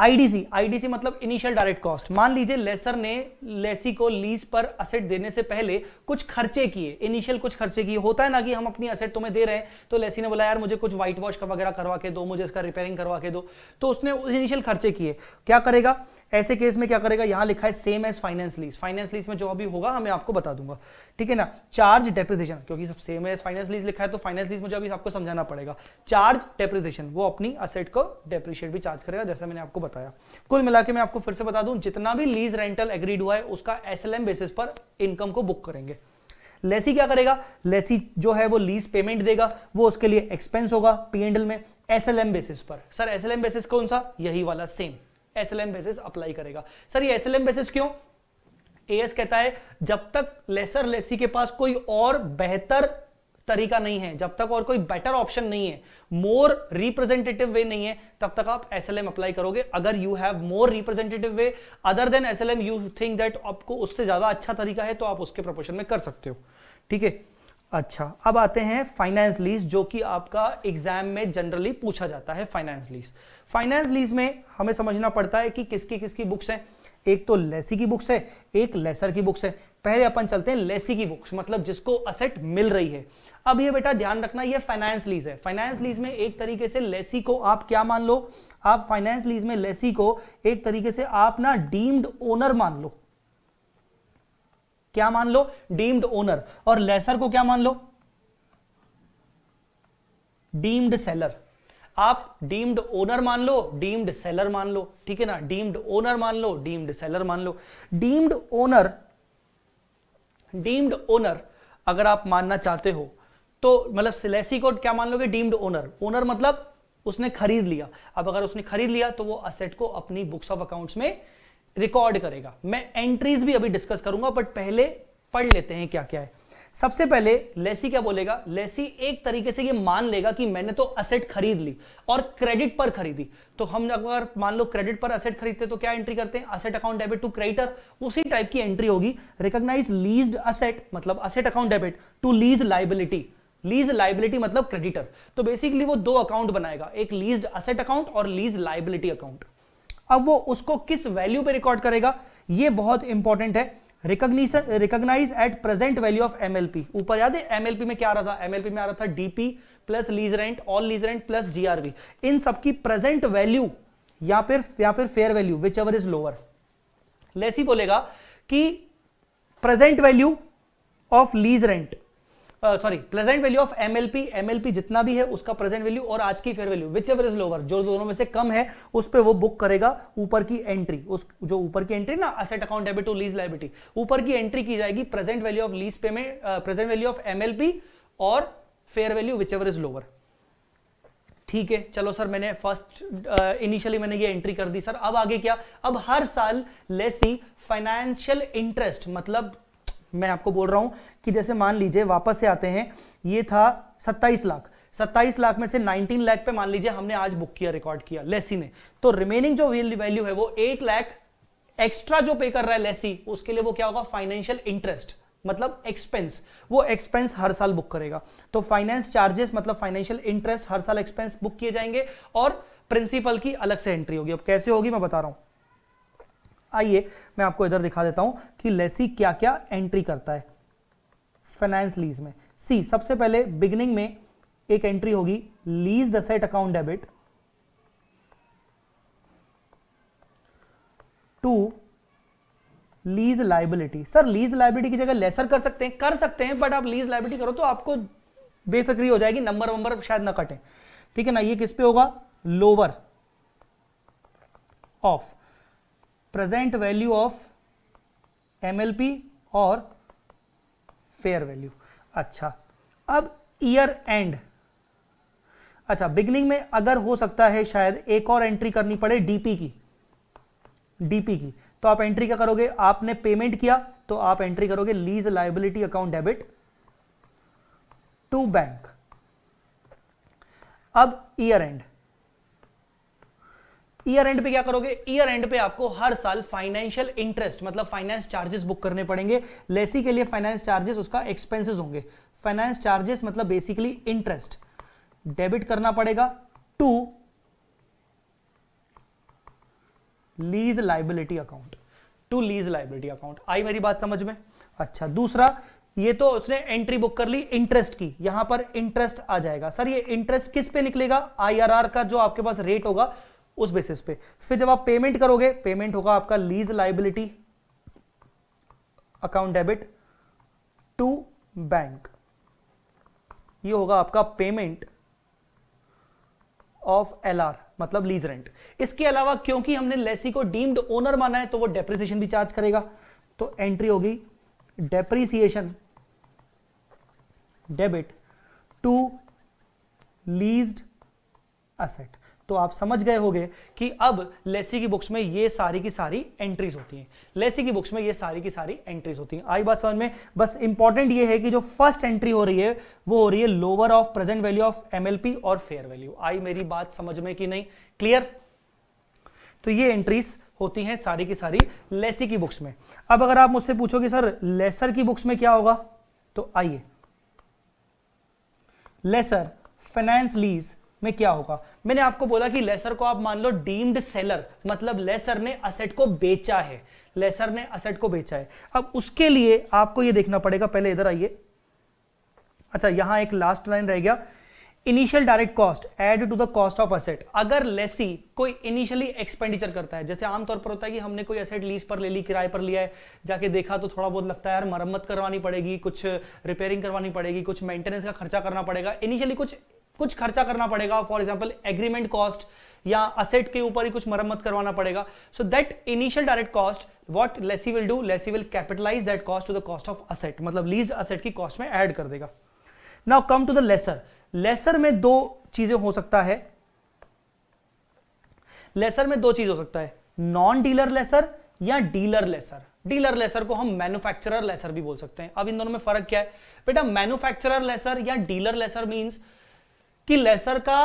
S1: आईडीसी आईडीसी मतलब इनिशियल डायरेक्ट कॉस्ट मान लीजिए लेसर ने लेसी को लीज पर असेट देने से पहले कुछ खर्चे किए इनिशियल कुछ खर्चे किए होता है ना कि हम अपनी असेट तुम्हें दे रहे हैं तो लेसी ने बोला यार मुझे कुछ व्हाइट वॉश वगैरह करवा के दो मुझे इसका रिपेयरिंग करवा के दो तो उसने उस इनिशियल खर्चे किए क्या करेगा ऐसे केस में क्या करेगा यहां लिखा है same as finance lease finance lease में जो अभी होगा हमें आपको बता दूंगा ठीक है ना चार्ज डेप्रिजेशन क्योंकि सब सेम एज फाइनेंस लीज लिखा है तो फाइनेंस लीज मुझे अभी आपको समझाना पड़ेगा चार्ज डेप्रिजेशन वो अपनी असेट को डेप्रिशिएट भी चार्ज करेगा जैसा मैंने आपको बताया कुल मिला मैं आपको फिर से बता दूं जितना भी लीज रेंटल एग्रीड हुआ है उसका एस बेसिस पर इनकम को बुक करेंगे लेसी क्या करेगा लेसी जो है वो लीज पेमेंट देगा वो उसके लिए एक्सपेंस होगा एंडल में एसएलएम बेसिस पर सर एसएलएम बेसिस कौन सा यही वाला same S L M basis apply करेगा सर ये एस एल एम बेसिस क्यों एएस कहता है जब तक लेसर लेसी के पास कोई और बेहतर तरीका नहीं है जब तक और कोई बेटर ऑप्शन नहीं है मोर रिप्रेजेंटेटिव वे नहीं है तब तक आप एस अप्लाई करोगे अगर you have more representative way other than S you think that आपको उससे ज्यादा अच्छा तरीका है तो आप उसके प्रपोर्शन में कर सकते हो ठीक है अच्छा अब आते हैं फाइनेंस लीज जो कि आपका एग्जाम में जनरली पूछा जाता है फाइनेंस लीज फाइनेंस लीज में हमें समझना पड़ता है कि किसकी किसकी बुक्स हैं एक तो लेसी की बुक्स है एक लेसर की बुक्स है पहले अपन चलते हैं लेसी की बुक्स मतलब जिसको असेट मिल रही है अब ये बेटा ध्यान रखना ये फाइनेंस लीज है फाइनेंस लीज में एक तरीके से लेसी को आप क्या मान लो आप फाइनेंस लीज में लेसी को एक तरीके से आप ना डीम्ड ओनर मान लो क्या मान लो डीम्ड ओनर और लेसर को क्या मान लो डीम्ड सेलर आप डीम्ड ओनर मान लो डीम्ड सेलर मान लो ठीक है ना डीम्ड ओनर मान लो डीम्ड सेलर मान लो डीम्ड ओनर डीम्ड ओनर अगर आप मानना चाहते हो तो मतलब सिलेसी को क्या मान लोगे डीम्ड ओनर ओनर मतलब उसने खरीद लिया अब अगर उसने खरीद लिया तो वो असेट को अपनी बुक्स ऑफ अकाउंट्स में रिकॉर्ड करेगा मैं एंट्रीज भी अभी डिस्कस करूंगा बट पहले पढ़ लेते हैं क्या क्या है सबसे पहले लेसी क्या बोलेगा लेसी एक तरीके से ये मान लेगा कि मैंने तो असेट खरीद ली और क्रेडिट पर खरीदी तो हम अगर मान लो क्रेडिट पर असेट खरीदते तो क्या एंट्री करते हैं asset account debit to creditor उसी टाइप की एंट्री होगी रिकॉग्नाइज लीज्ड असेट मतलब asset account debit to lease liability lease liability मतलब क्रेडिटर तो बेसिकली वो दो अकाउंट बनाएगा एक लीज असेट अकाउंट और लीज लाइबिलिटी अकाउंट अब वो उसको किस वैल्यू पे रिकॉर्ड करेगा ये बहुत इंपॉर्टेंट है recognition recognise at present value of MLP ऊपर याद है एमएलपी में क्या आ रहा था एमएलपी में आ रहा था DP plus lease rent all lease rent plus GRV इन सबकी प्रेजेंट वैल्यू या फिर या फिर fair value whichever is lower lessee बोलेगा कि present value of lease rent sorry present value of MLP MLP जितना भी है उसका प्रेजेंट वैल्यू और आज की fair value whichever is lower जो दोनों में से कम है उस पर वो बुक करेगा ऊपर की एंट्री उस जो ऊपर की एंट्री ना asset account debit to lease liability ऊपर की एंट्री की जाएगी present value of lease payment present value of MLP और fair value whichever is lower ठीक है चलो सर मैंने फर्स्ट इनिशियली मैंने ये एंट्री कर दी सर अब आगे क्या अब हर साल लेसी फाइनेंशियल इंटरेस्ट मतलब मैं आपको बोल रहा हूं कि जैसे मान लीजिए वापस से आते हैं ये था 27 लाख 27 लाख में से 19 लाख पे मान लीजिए हमने आज बुक किया रिकॉर्ड किया लेसी ने तो रिमेनिंग जो वैल्यू है वो एक लाख एक्स्ट्रा जो पे कर रहा है लेसी उसके लिए वो क्या होगा फाइनेंशियल इंटरेस्ट मतलब एक्सपेंस वो एक्सपेंस हर साल बुक करेगा तो फाइनेंस चार्जेस मतलब फाइनेंशियल इंटरेस्ट हर साल एक्सपेंस बुक किए जाएंगे और प्रिंसिपल की अलग से एंट्री होगी अब कैसे होगी मैं बता रहा हूं आइए मैं आपको इधर दिखा देता हूं कि लेसी क्या क्या एंट्री करता है फाइनेंस लीज में सी सबसे पहले बिगिनिंग में एक एंट्री होगी lease asset account debit to lease liability sir lease liability की जगह लेसर कर सकते हैं कर सकते हैं बट आप लीज लाइबिलिटी करो तो आपको बेफिक्री हो जाएगी नंबर वंबर शायद ना कटे ठीक है ना ये किस पे होगा lower of present value of MLP और फेयर वैल्यू अच्छा अब ईयर एंड अच्छा बिगनिंग में अगर हो सकता है शायद एक और एंट्री करनी पड़े डीपी की डीपी की तो आप एंट्री क्या करोगे आपने पेमेंट किया तो आप एंट्री करोगे lease liability account debit to bank अब ईयर एंड ईयर एंड पे क्या करोगे ईयर एंड पे आपको हर साल फाइनेंशियल इंटरेस्ट मतलब फाइनेंस चार्जेस बुक करने पड़ेंगे लेसी के लिए फाइनेंस चार्जेस उसका एक्सपेंसेस होंगे फाइनेंस चार्जेस मतलब बेसिकली इंटरेस्ट डेबिट करना पड़ेगा to lease liability account to lease liability account आई मेरी बात समझ में अच्छा दूसरा ये तो उसने एंट्री बुक कर ली इंटरेस्ट की यहां पर इंटरेस्ट आ जाएगा सर ये इंटरेस्ट किस पे निकलेगा आईआरआर का जो आपके पास रेट होगा उस बेसिस पे फिर जब आप पेमेंट करोगे पेमेंट होगा आपका lease liability account debit to bank ये होगा आपका पेमेंट ऑफ एल आर मतलब लीज रेंट इसके अलावा क्योंकि हमने लेसी को डीम्ड ओनर माना है तो वो डेप्रिसिएशन भी चार्ज करेगा तो एंट्री होगी depreciation debit to leased asset तो आप समझ गए होंगे कि अब लेसी की बुक्स में ये सारी की सारी एंट्रीज होती हैं लेसी की बुक्स में ये सारी की सारी एंट्रीज होती हैं आई बात समझ में बस इंपॉर्टेंट ये है कि जो फर्स्ट एंट्री हो रही है वो हो रही है lower of present value of MLP और फेयर वैल्यू आई मेरी बात समझ में कि नहीं क्लियर तो ये एंट्रीज होती हैं सारी की सारी लेसी की बुक्स में अब अगर आप मुझसे पूछो कि सर लेसर की बुक्स में क्या होगा तो आइए लेसर फाइनेंस लीज में क्या होगा मैंने आपको बोला कि लेसर को आप मान लो डीम्ड सेलर मतलब लेसर ने असेट को बेचा है लेसर ने असेट को बेचा है अब उसके लिए आपको यह देखना पड़ेगा पहले इधर आइए अच्छा यहां एक लास्ट लाइन रह गया initial direct cost add to the cost of asset अगर लेसी कोई इनिशियली एक्सपेंडिचर करता है जैसे आमतौर पर होता है कि हमने कोई असेट लीज पर ले ली किराए पर लिया है जाके देखा तो थोड़ा बहुत लगता है यार मरम्मत करवानी पड़ेगी कुछ रिपेयरिंग करवानी पड़ेगी कुछ मेंटेनेंस का खर्चा करना पड़ेगा इनिशियली कुछ कुछ खर्चा करना पड़ेगा फॉर एग्जाम्पल एग्रीमेंट कॉस्ट या असेट के ऊपर ही कुछ मरम्मत करवाना पड़ेगा so that initial direct cost what lessee will do lessee will capitalise that cost to the cost of asset मतलब लीज असेट की कॉस्ट में एड कर देगा now come to the lessor lessor में दो चीजें हो सकता है लेसर में दो चीज हो सकता है नॉन डीलर लेसर या डीलर लेसर डीलर लेसर को हम मैन्युफैक्चरर लेसर भी बोल सकते हैं अब इन दोनों में फर्क क्या है बेटा मैन्युफैक्चरर लेसर या डीलर लेसर मींस कि लेसर का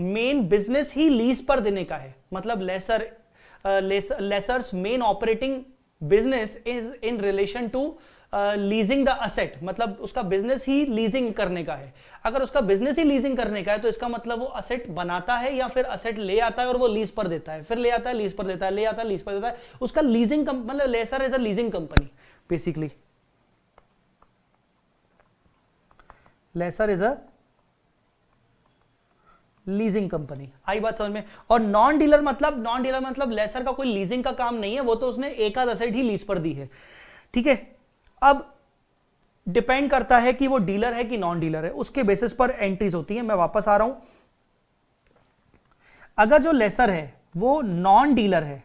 S1: मेन बिजनेस ही लीज पर देने का है मतलब lessor lessor's main operating business is in relation to leasing the asset मतलब उसका बिजनेस ही लीजिंग करने का है अगर उसका बिजनेस ही लीजिंग करने का है तो इसका मतलब वो असेट बनाता है या फिर असेट ले आता है और वो लीज पर देता है फिर ले आता है लीज पर देता है ले आता है लीज पर देता है उसका लीजिंग मतलब lessor is a leasing company basically lessor is a leasing company आई बात समझ में और नॉन डीलर मतलब नॉन डीलर मतलब लेसर का कोई लीजिंग का काम नहीं है वो तो उसने एकाद असेट ही लीज पर दी है ठीक है अब डिपेंड करता है कि वो डीलर है कि नॉन डीलर है उसके बेसिस पर एंट्रीज होती है मैं वापस आ रहा हूं अगर जो लेसर है वो नॉन डीलर है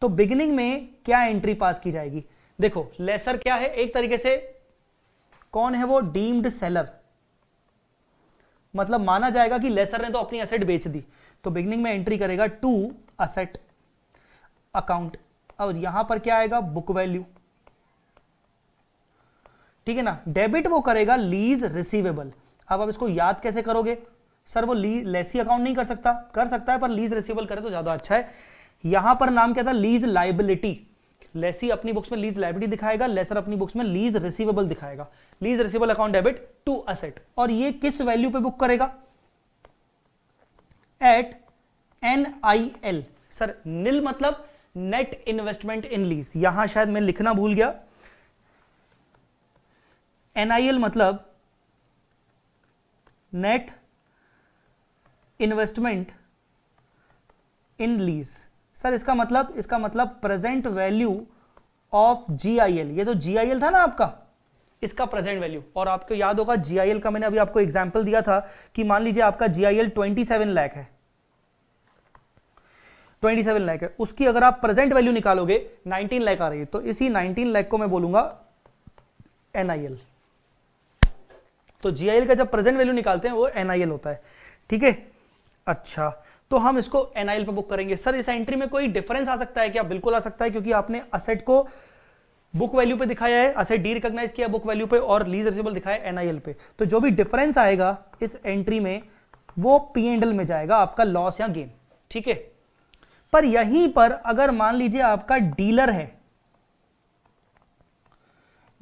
S1: तो बिगिनिंग में क्या एंट्री पास की जाएगी देखो लेसर क्या है एक तरीके से कौन है वो डीम्ड सेलर मतलब माना जाएगा कि लेसर ने तो अपनी असेट बेच दी तो बिगनिंग में एंट्री करेगा टू असेट अकाउंट और यहां पर क्या आएगा बुक वैल्यू ठीक है ना डेबिट वो करेगा लीज रिसीवेबल अब आप इसको याद कैसे करोगे सर वो ली लेसी अकाउंट नहीं कर सकता कर सकता है पर लीज रिसीवेबल करे तो ज्यादा अच्छा है यहां पर नाम क्या था लीज लाइबिलिटी लेसी अपनी बुक्स में लीज लाइब्रेटी दिखाएगा लेसर अपनी बुक्स में लीज रिसीवेबल दिखाएगा lease receivable account debit to asset और ये किस वैल्यू पे बुक करेगा at N I L sir NIL मतलब नेट इन्वेस्टमेंट इन लीज यहां शायद मैं लिखना भूल गया एनआईएल मतलब net investment in lease sir इसका मतलब इसका मतलब प्रेजेंट वैल्यू ऑफ जीआईएल ये जो जीआईएल था ना आपका इसका प्रेजेंट वैल्यू और आपको याद होगा जीआईएल का मैंने अभी आपको एग्जाम्पल दिया था कि मान लीजिए आपका जीआईएल 27 लाख है 27 लाख है उसकी अगर आप प्रेजेंट वैल्यू निकालोगे 19 लाख आ रही है तो इसी 19 लाख को मैं बोलूंगा एनआईएल तो जीआईएल का जब प्रेजेंट वैल्यू निकालते हैं वो एनआईएल होता है ठीक है अच्छा तो हम इसको एनआईएल पे बुक करेंगे सर इस एंट्री में कोई डिफरेंस आ सकता है क्या बिल्कुल आ सकता है क्योंकि आपने असेट को बुक वैल्यू पे दिखाया है असेट डी रिकॉग्नाइज किया बुक वैल्यू पे और लीज रिसीवेबल दिखाया एनआईएल पे तो जो भी डिफरेंस आएगा इस एंट्री में वो पी एंडल में जाएगा आपका लॉस या गेन ठीक है पर यहीं पर अगर मान लीजिए आपका डीलर है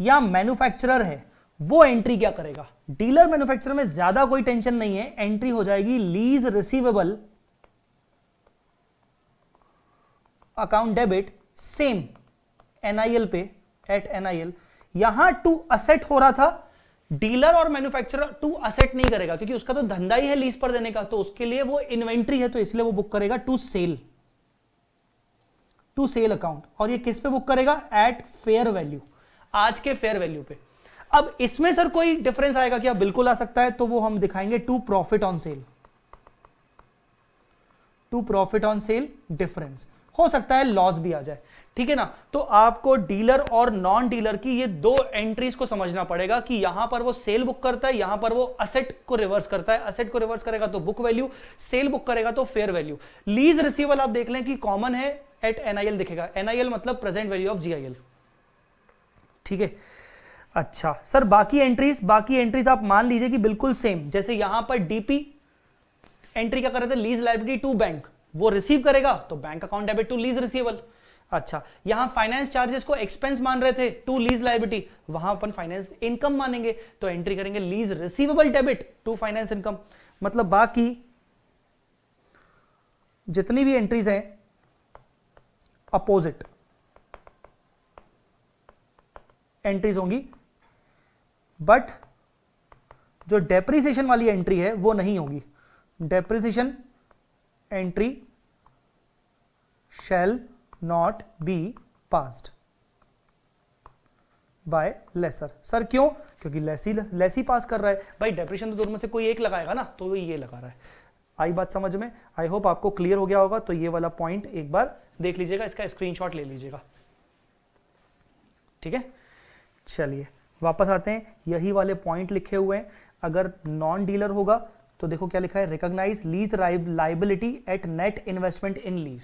S1: या मैन्युफैक्चरर है वो एंट्री क्या करेगा डीलर मैन्युफैक्चरर में ज्यादा कोई टेंशन नहीं है एंट्री हो जाएगी lease receivable account debit same NIL पे एट एनआईएल यहां टू असेट हो रहा था डीलर और मैन्युफैक्चरर टू असेट नहीं करेगा क्योंकि उसका तो धंधा ही है लीज पर देने का तो उसके लिए वो इन्वेंट्री है तो इसलिए वो बुक करेगा to sale to sale account और ये किस पे बुक करेगा एट फेयर वैल्यू आज के फेयर वैल्यू पे अब इसमें सर कोई डिफरेंस आएगा क्या हाँ, बिल्कुल आ सकता है तो वो हम दिखाएंगे to profit on sale to profit on sale difference हो सकता है लॉस भी आ जाए ठीक है ना तो आपको डीलर और नॉन डीलर की ये दो एंट्रीज को समझना पड़ेगा कि यहां पर वो सेल बुक करता है यहां पर वो असेट को रिवर्स करता है असेट को रिवर्स करेगा तो बुक वैल्यू सेल बुक करेगा तो फेयर वैल्यू लीज रिसीवल आप देख लें कि कॉमन है एट एनआईएल दिखेगा एनआईएल मतलब प्रेजेंट वैल्यू ऑफ जीआईएल ठीक है अच्छा सर बाकी एंट्रीज बाकी एंट्रीज आप मान लीजिए कि बिल्कुल सेम जैसे यहां पर डीपी एंट्री क्या कर रहे थे लीज लाइब्रेटी टू बैंक वो रिसीव करेगा तो bank account debit to lease receivable अच्छा यहां फाइनेंस चार्जेस को एक्सपेंस मान रहे थे टू लीज लाइबिलिटी वहां अपन फाइनेंस इनकम मानेंगे तो एंट्री करेंगे lease receivable debit to finance income मतलब बाकी जितनी भी एंट्रीज हैं अपोजिट एंट्रीज होंगी बट जो डेप्रिसिएशन वाली एंट्री है वो नहीं होगी depreciation entry shall not be passed by lessor sir क्यों क्योंकि लेसी लेसी पास कर रहा है भाई डेप्रेशन तो दोनों में से कोई एक लगाएगा ना तो ये लगा रहा है आई बात समझ में आई होप आपको क्लियर हो गया होगा तो ये वाला पॉइंट एक बार देख लीजिएगा इसका स्क्रीनशॉट ले लीजिएगा ठीक है चलिए वापस आते हैं यही वाले पॉइंट लिखे हुए हैं अगर नॉन डीलर होगा तो देखो क्या लिखा है recognize lease liability at net investment in lease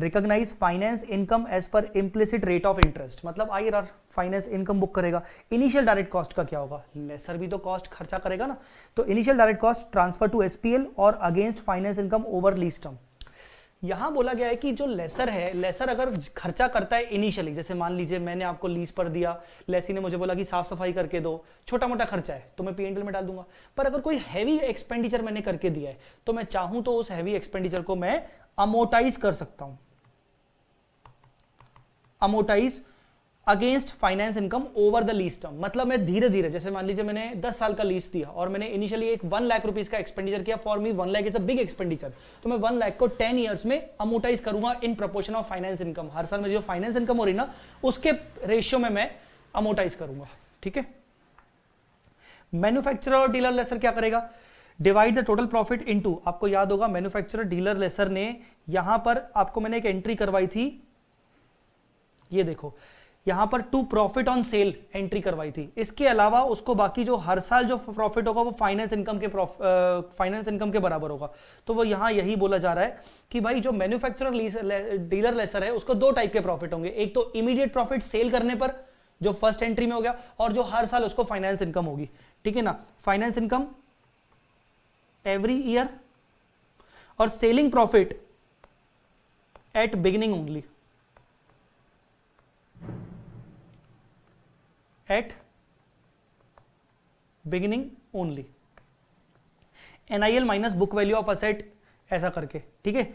S1: recognize finance income as per implicit rate of interest मतलब I R finance income book करेगा इनिशियल डायरेक्ट कॉस्ट का क्या होगा लेसर भी तो कॉस्ट खर्चा करेगा ना तो initial direct cost transfer to SPL और against finance income over lease term यहां बोला गया है कि जो लेसर है लेसर अगर खर्चा करता है इनिशियली जैसे मान लीजिए मैंने आपको लीज पर दिया लेसी ने मुझे बोला कि साफ सफाई करके दो छोटा मोटा खर्चा है तो मैं पी में डाल दूंगा पर अगर कोई हैवी एक्सपेंडिचर मैंने करके दिया है तो मैं चाहूं तो उस हैवी एक्सपेंडिचर को मैं अमोटाइज कर सकता हूं amortize against finance income over the lease term मतलब मैं धीरे धीरे जैसे मान लीजिए मैंने 10 साल का लीज दिया और मैंने इनिशियली एक वन लाख रुपीज का एक्सपेंडिचर किया for me one lakh is a big expenditure तो मैं वन लाख को 10 ईयर्स में अमोटाइज करूंगा in proportion of finance income हर साल में जो फाइनेंस इनकम हो रही ना उसके रेशियो में मैं अमोटाइज करूंगा ठीक है मैन्युफैक्चरर और डीलर लेसर क्या करेगा divide the total profit to आपको याद होगा मैन्युफैक्चरर डीलर लेसर ने यहां पर आपको मैंने एक एंट्री करवाई थी ये देखो यहां पर to profit on sale entry करवाई थी इसके अलावा उसको बाकी जो हर साल जो प्रॉफिट होगा वो फाइनेंस इनकम के फाइनेंस इनकम के बराबर होगा तो वो यहां यही बोला जा रहा है कि भाई जो मैन्युफैक्चरर डीलर लेसर है उसको दो टाइप के प्रॉफिट होंगे एक तो इमीडिएट प्रॉफिट सेल करने पर जो फर्स्ट एंट्री में हो गया और जो हर साल उसको फाइनेंस इनकम होगी ठीक है ना फाइनेंस इनकम एवरी ईयर और selling profit at beginning only at beginning only NIL minus book value of asset ऐसा करके ठीक है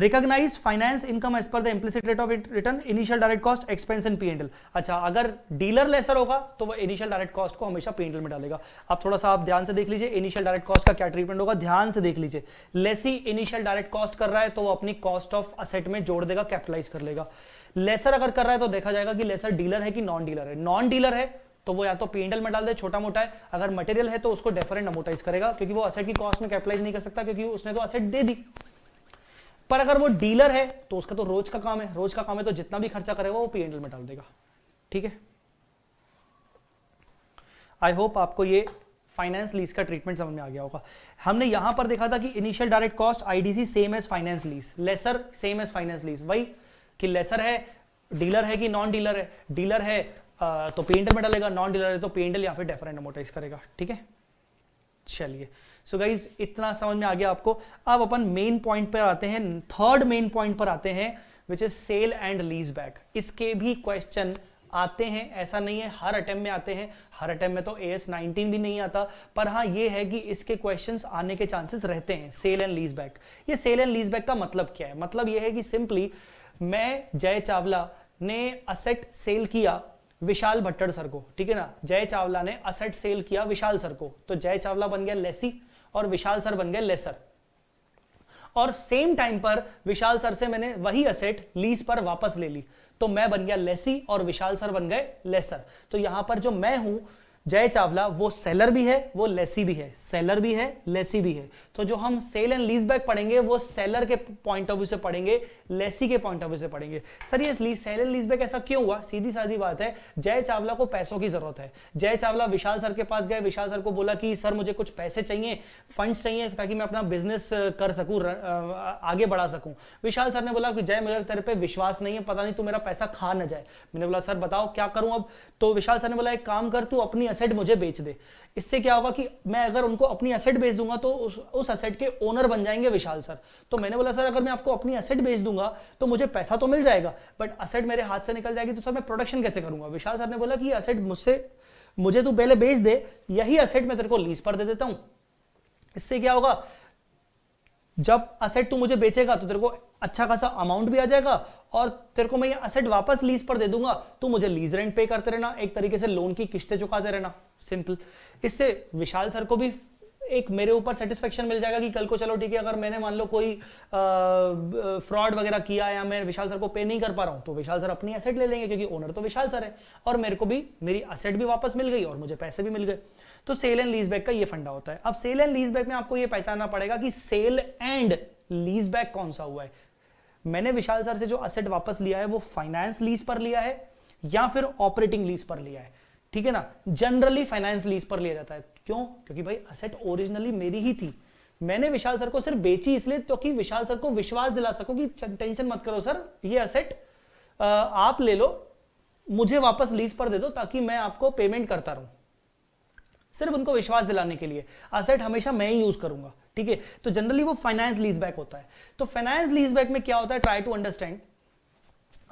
S1: recognize finance income as per the implicit rate of return initial direct cost expense and P and L अच्छा अगर dealer laser होगा तो वो initial direct cost को हमेशा पी एंडल में डालेगा आप थोड़ा सा आप ध्यान से देख लीजिए इनिशियल डायरेक्ट कॉस्ट का क्या ट्रीटमेंट होगा ध्यान से देख लीजिए लेसी इनिशियल डायरेक्ट कॉस्ट कर रहा है तो वो अपनी कॉस्ट ऑफ असेट में जोड़ देगा कैपिटलाइज कर लेगा लेसर अगर कर रहा है तो देखा जाएगा कि लेसर डीलर है कि नॉन डीलर है नॉन डीलर है तो वो या तो पेंडल में डाल दे छोटा मोटा है अगर मटेरियल है तो उसको डेफरेंट अमोटाइज करेगा क्योंकि वो असेट की कॉस्ट में कैपिटलाइज नहीं कर सकता क्योंकि उसने तो असेट दे दी पर अगर वो डीलर है तो उसका तो रोज का काम है रोज का काम है तो जितना भी खर्चा करेगा वो पीएनडल में डाल देगा ठीक है आई होप आपको ये फाइनेंस लीज का ट्रीटमेंट समझ में आ गया होगा हमने यहां पर देखा था कि initial direct cost IDC same as finance lease lessor same as finance lease वही कि लेसर है डीलर है कि नॉन डीलर है तो डीलर है तो पेंटर में डालेगा नॉन डीलर है तो पेंटर या फिर डेफरेंट अमोटाइज करेगा ठीक है चलिए सो गाइज इतना समझ में आ गया आपको अब अपन मेन पॉइंट पर आते हैं थर्ड मेन पॉइंट पर आते हैं which is sale and lease back इसके भी क्वेश्चन आते हैं ऐसा नहीं है हर अटेम्प में आते हैं हर अटेम्प में तो ए एस नाइनटीन भी नहीं आता पर हाँ ये है कि इसके क्वेश्चंस आने के चांसेस रहते हैं सेल एंड लीज बैक ये सेल एंड लीज बैक का मतलब क्या है मतलब ये है कि सिंपली मैं जय चावला ने असेट सेल किया विशाल भट्टर सर को ठीक है ना जय चावला ने असेट सेल किया विशाल सर को तो जय चावला बन गया लेसी और विशाल सर बन गए लेसर और सेम टाइम पर विशाल सर से मैंने वही असेट लीज पर वापस ले ली तो मैं बन गया लेसी और विशाल सर बन गए लेसर तो यहां पर जो मैं हूं जय चावला वो सेलर भी है वो लेसी भी है सेलर भी है लेसी भी है तो जो हम सेल एंड लीज बैक पढ़ेंगे वो सेलर के पॉइंट ऑफ व्यू से पढ़ेंगे लेसी के पॉइंट ऑफ व्यू से पढ़ेंगे सर ये सेल एंड लीज बैक ऐसा क्यों हुआ सीधी साधी बात है जय चावला को पैसों की जरूरत है जय चावला विशाल सर के पास गए विशाल सर को बोला कि सर मुझे कुछ पैसे चाहिए फंड चाहिए ताकि मैं अपना बिजनेस कर सकूं आगे बढ़ा सकूं विशाल सर ने बोला कि जय मेरे तेरे पे विश्वास नहीं है पता नहीं तू मेरा पैसा खा ना जाए मैंने बोला सर बताओ क्या करूं अब तो विशाल सर ने बोला एक काम कर तू अपनी एसेट मुझे बेच दे इससे क्या होगा कि मैं अगर उनको अपनी एसेट बेच दूंगा तो उस उस एसेट के ओनर बन जाएंगे विशाल सर तो मैंने बोला सर अगर मैं आपको अपनी एसेट बेच दूंगा तो मुझे पैसा तो मिल जाएगा बट असेट मेरे हाथ से निकल जाएगी तो सर मैं प्रोडक्शन कैसे करूंगा विशाल सर ने बोला कि असेट मुझसे मुझे तू पहले बेच दे यही असेट मैं तेरे को लीज पर दे देता हूं इससे क्या होगा जब असेट तू मुझे बेचेगा तो तेरे को अच्छा खासा अमाउंट भी आ जाएगा और तेरे को मैं ये असेट वापस लीज पर दे दूंगा तो मुझे लीज रेंट पे करते रहना एक तरीके से लोन की किस्तें चुकाते रहना सिंपल इससे विशाल सर को भी एक मेरे ऊपर सेटिस्फेक्शन मिल जाएगा कि कल को चलो ठीक है अगर मैंने मान लो कोई फ्रॉड वगैरह किया या मैं विशाल सर को पे नहीं कर पा रहा हूं तो विशाल सर अपनी एसेट ले लेंगे क्योंकि ओनर तो विशाल सर है और मेरे को भी मेरी असेट भी वापस मिल गई और मुझे पैसे भी मिल गए तो सेल एंड लीज बैक का ये फंडा होता है अब सेल एंड लीज बैक में आपको ये पहचानना पड़ेगा कि सेल एंड लीज बैक कौन सा हुआ है मैंने विशाल सर से जो असेट वापस लिया है वो फाइनेंस लीज पर लिया है या फिर ऑपरेटिंग लीज पर लिया है ठीक है ना जनरली फाइनेंस लीज पर लिया जाता है क्यों क्योंकि भाई असेट ओरिजिनली मेरी ही थी मैंने विशाल सर को सिर्फ बेची इसलिए क्योंकि तो विशाल सर को विश्वास दिला सको कि टेंशन मत करो सर ये असेट आप ले लो मुझे वापस लीज पर दे दो ताकि मैं आपको पेमेंट करता रहूं सिर्फ उनको विश्वास दिलाने के लिए असेट हमेशा मैं ही यूज करूंगा ठीक है तो जनरली वो फाइनेंस लीज बैक होता है तो फाइनेंस लीज बैक में क्या होता है ट्राई टू अंडरस्टैंड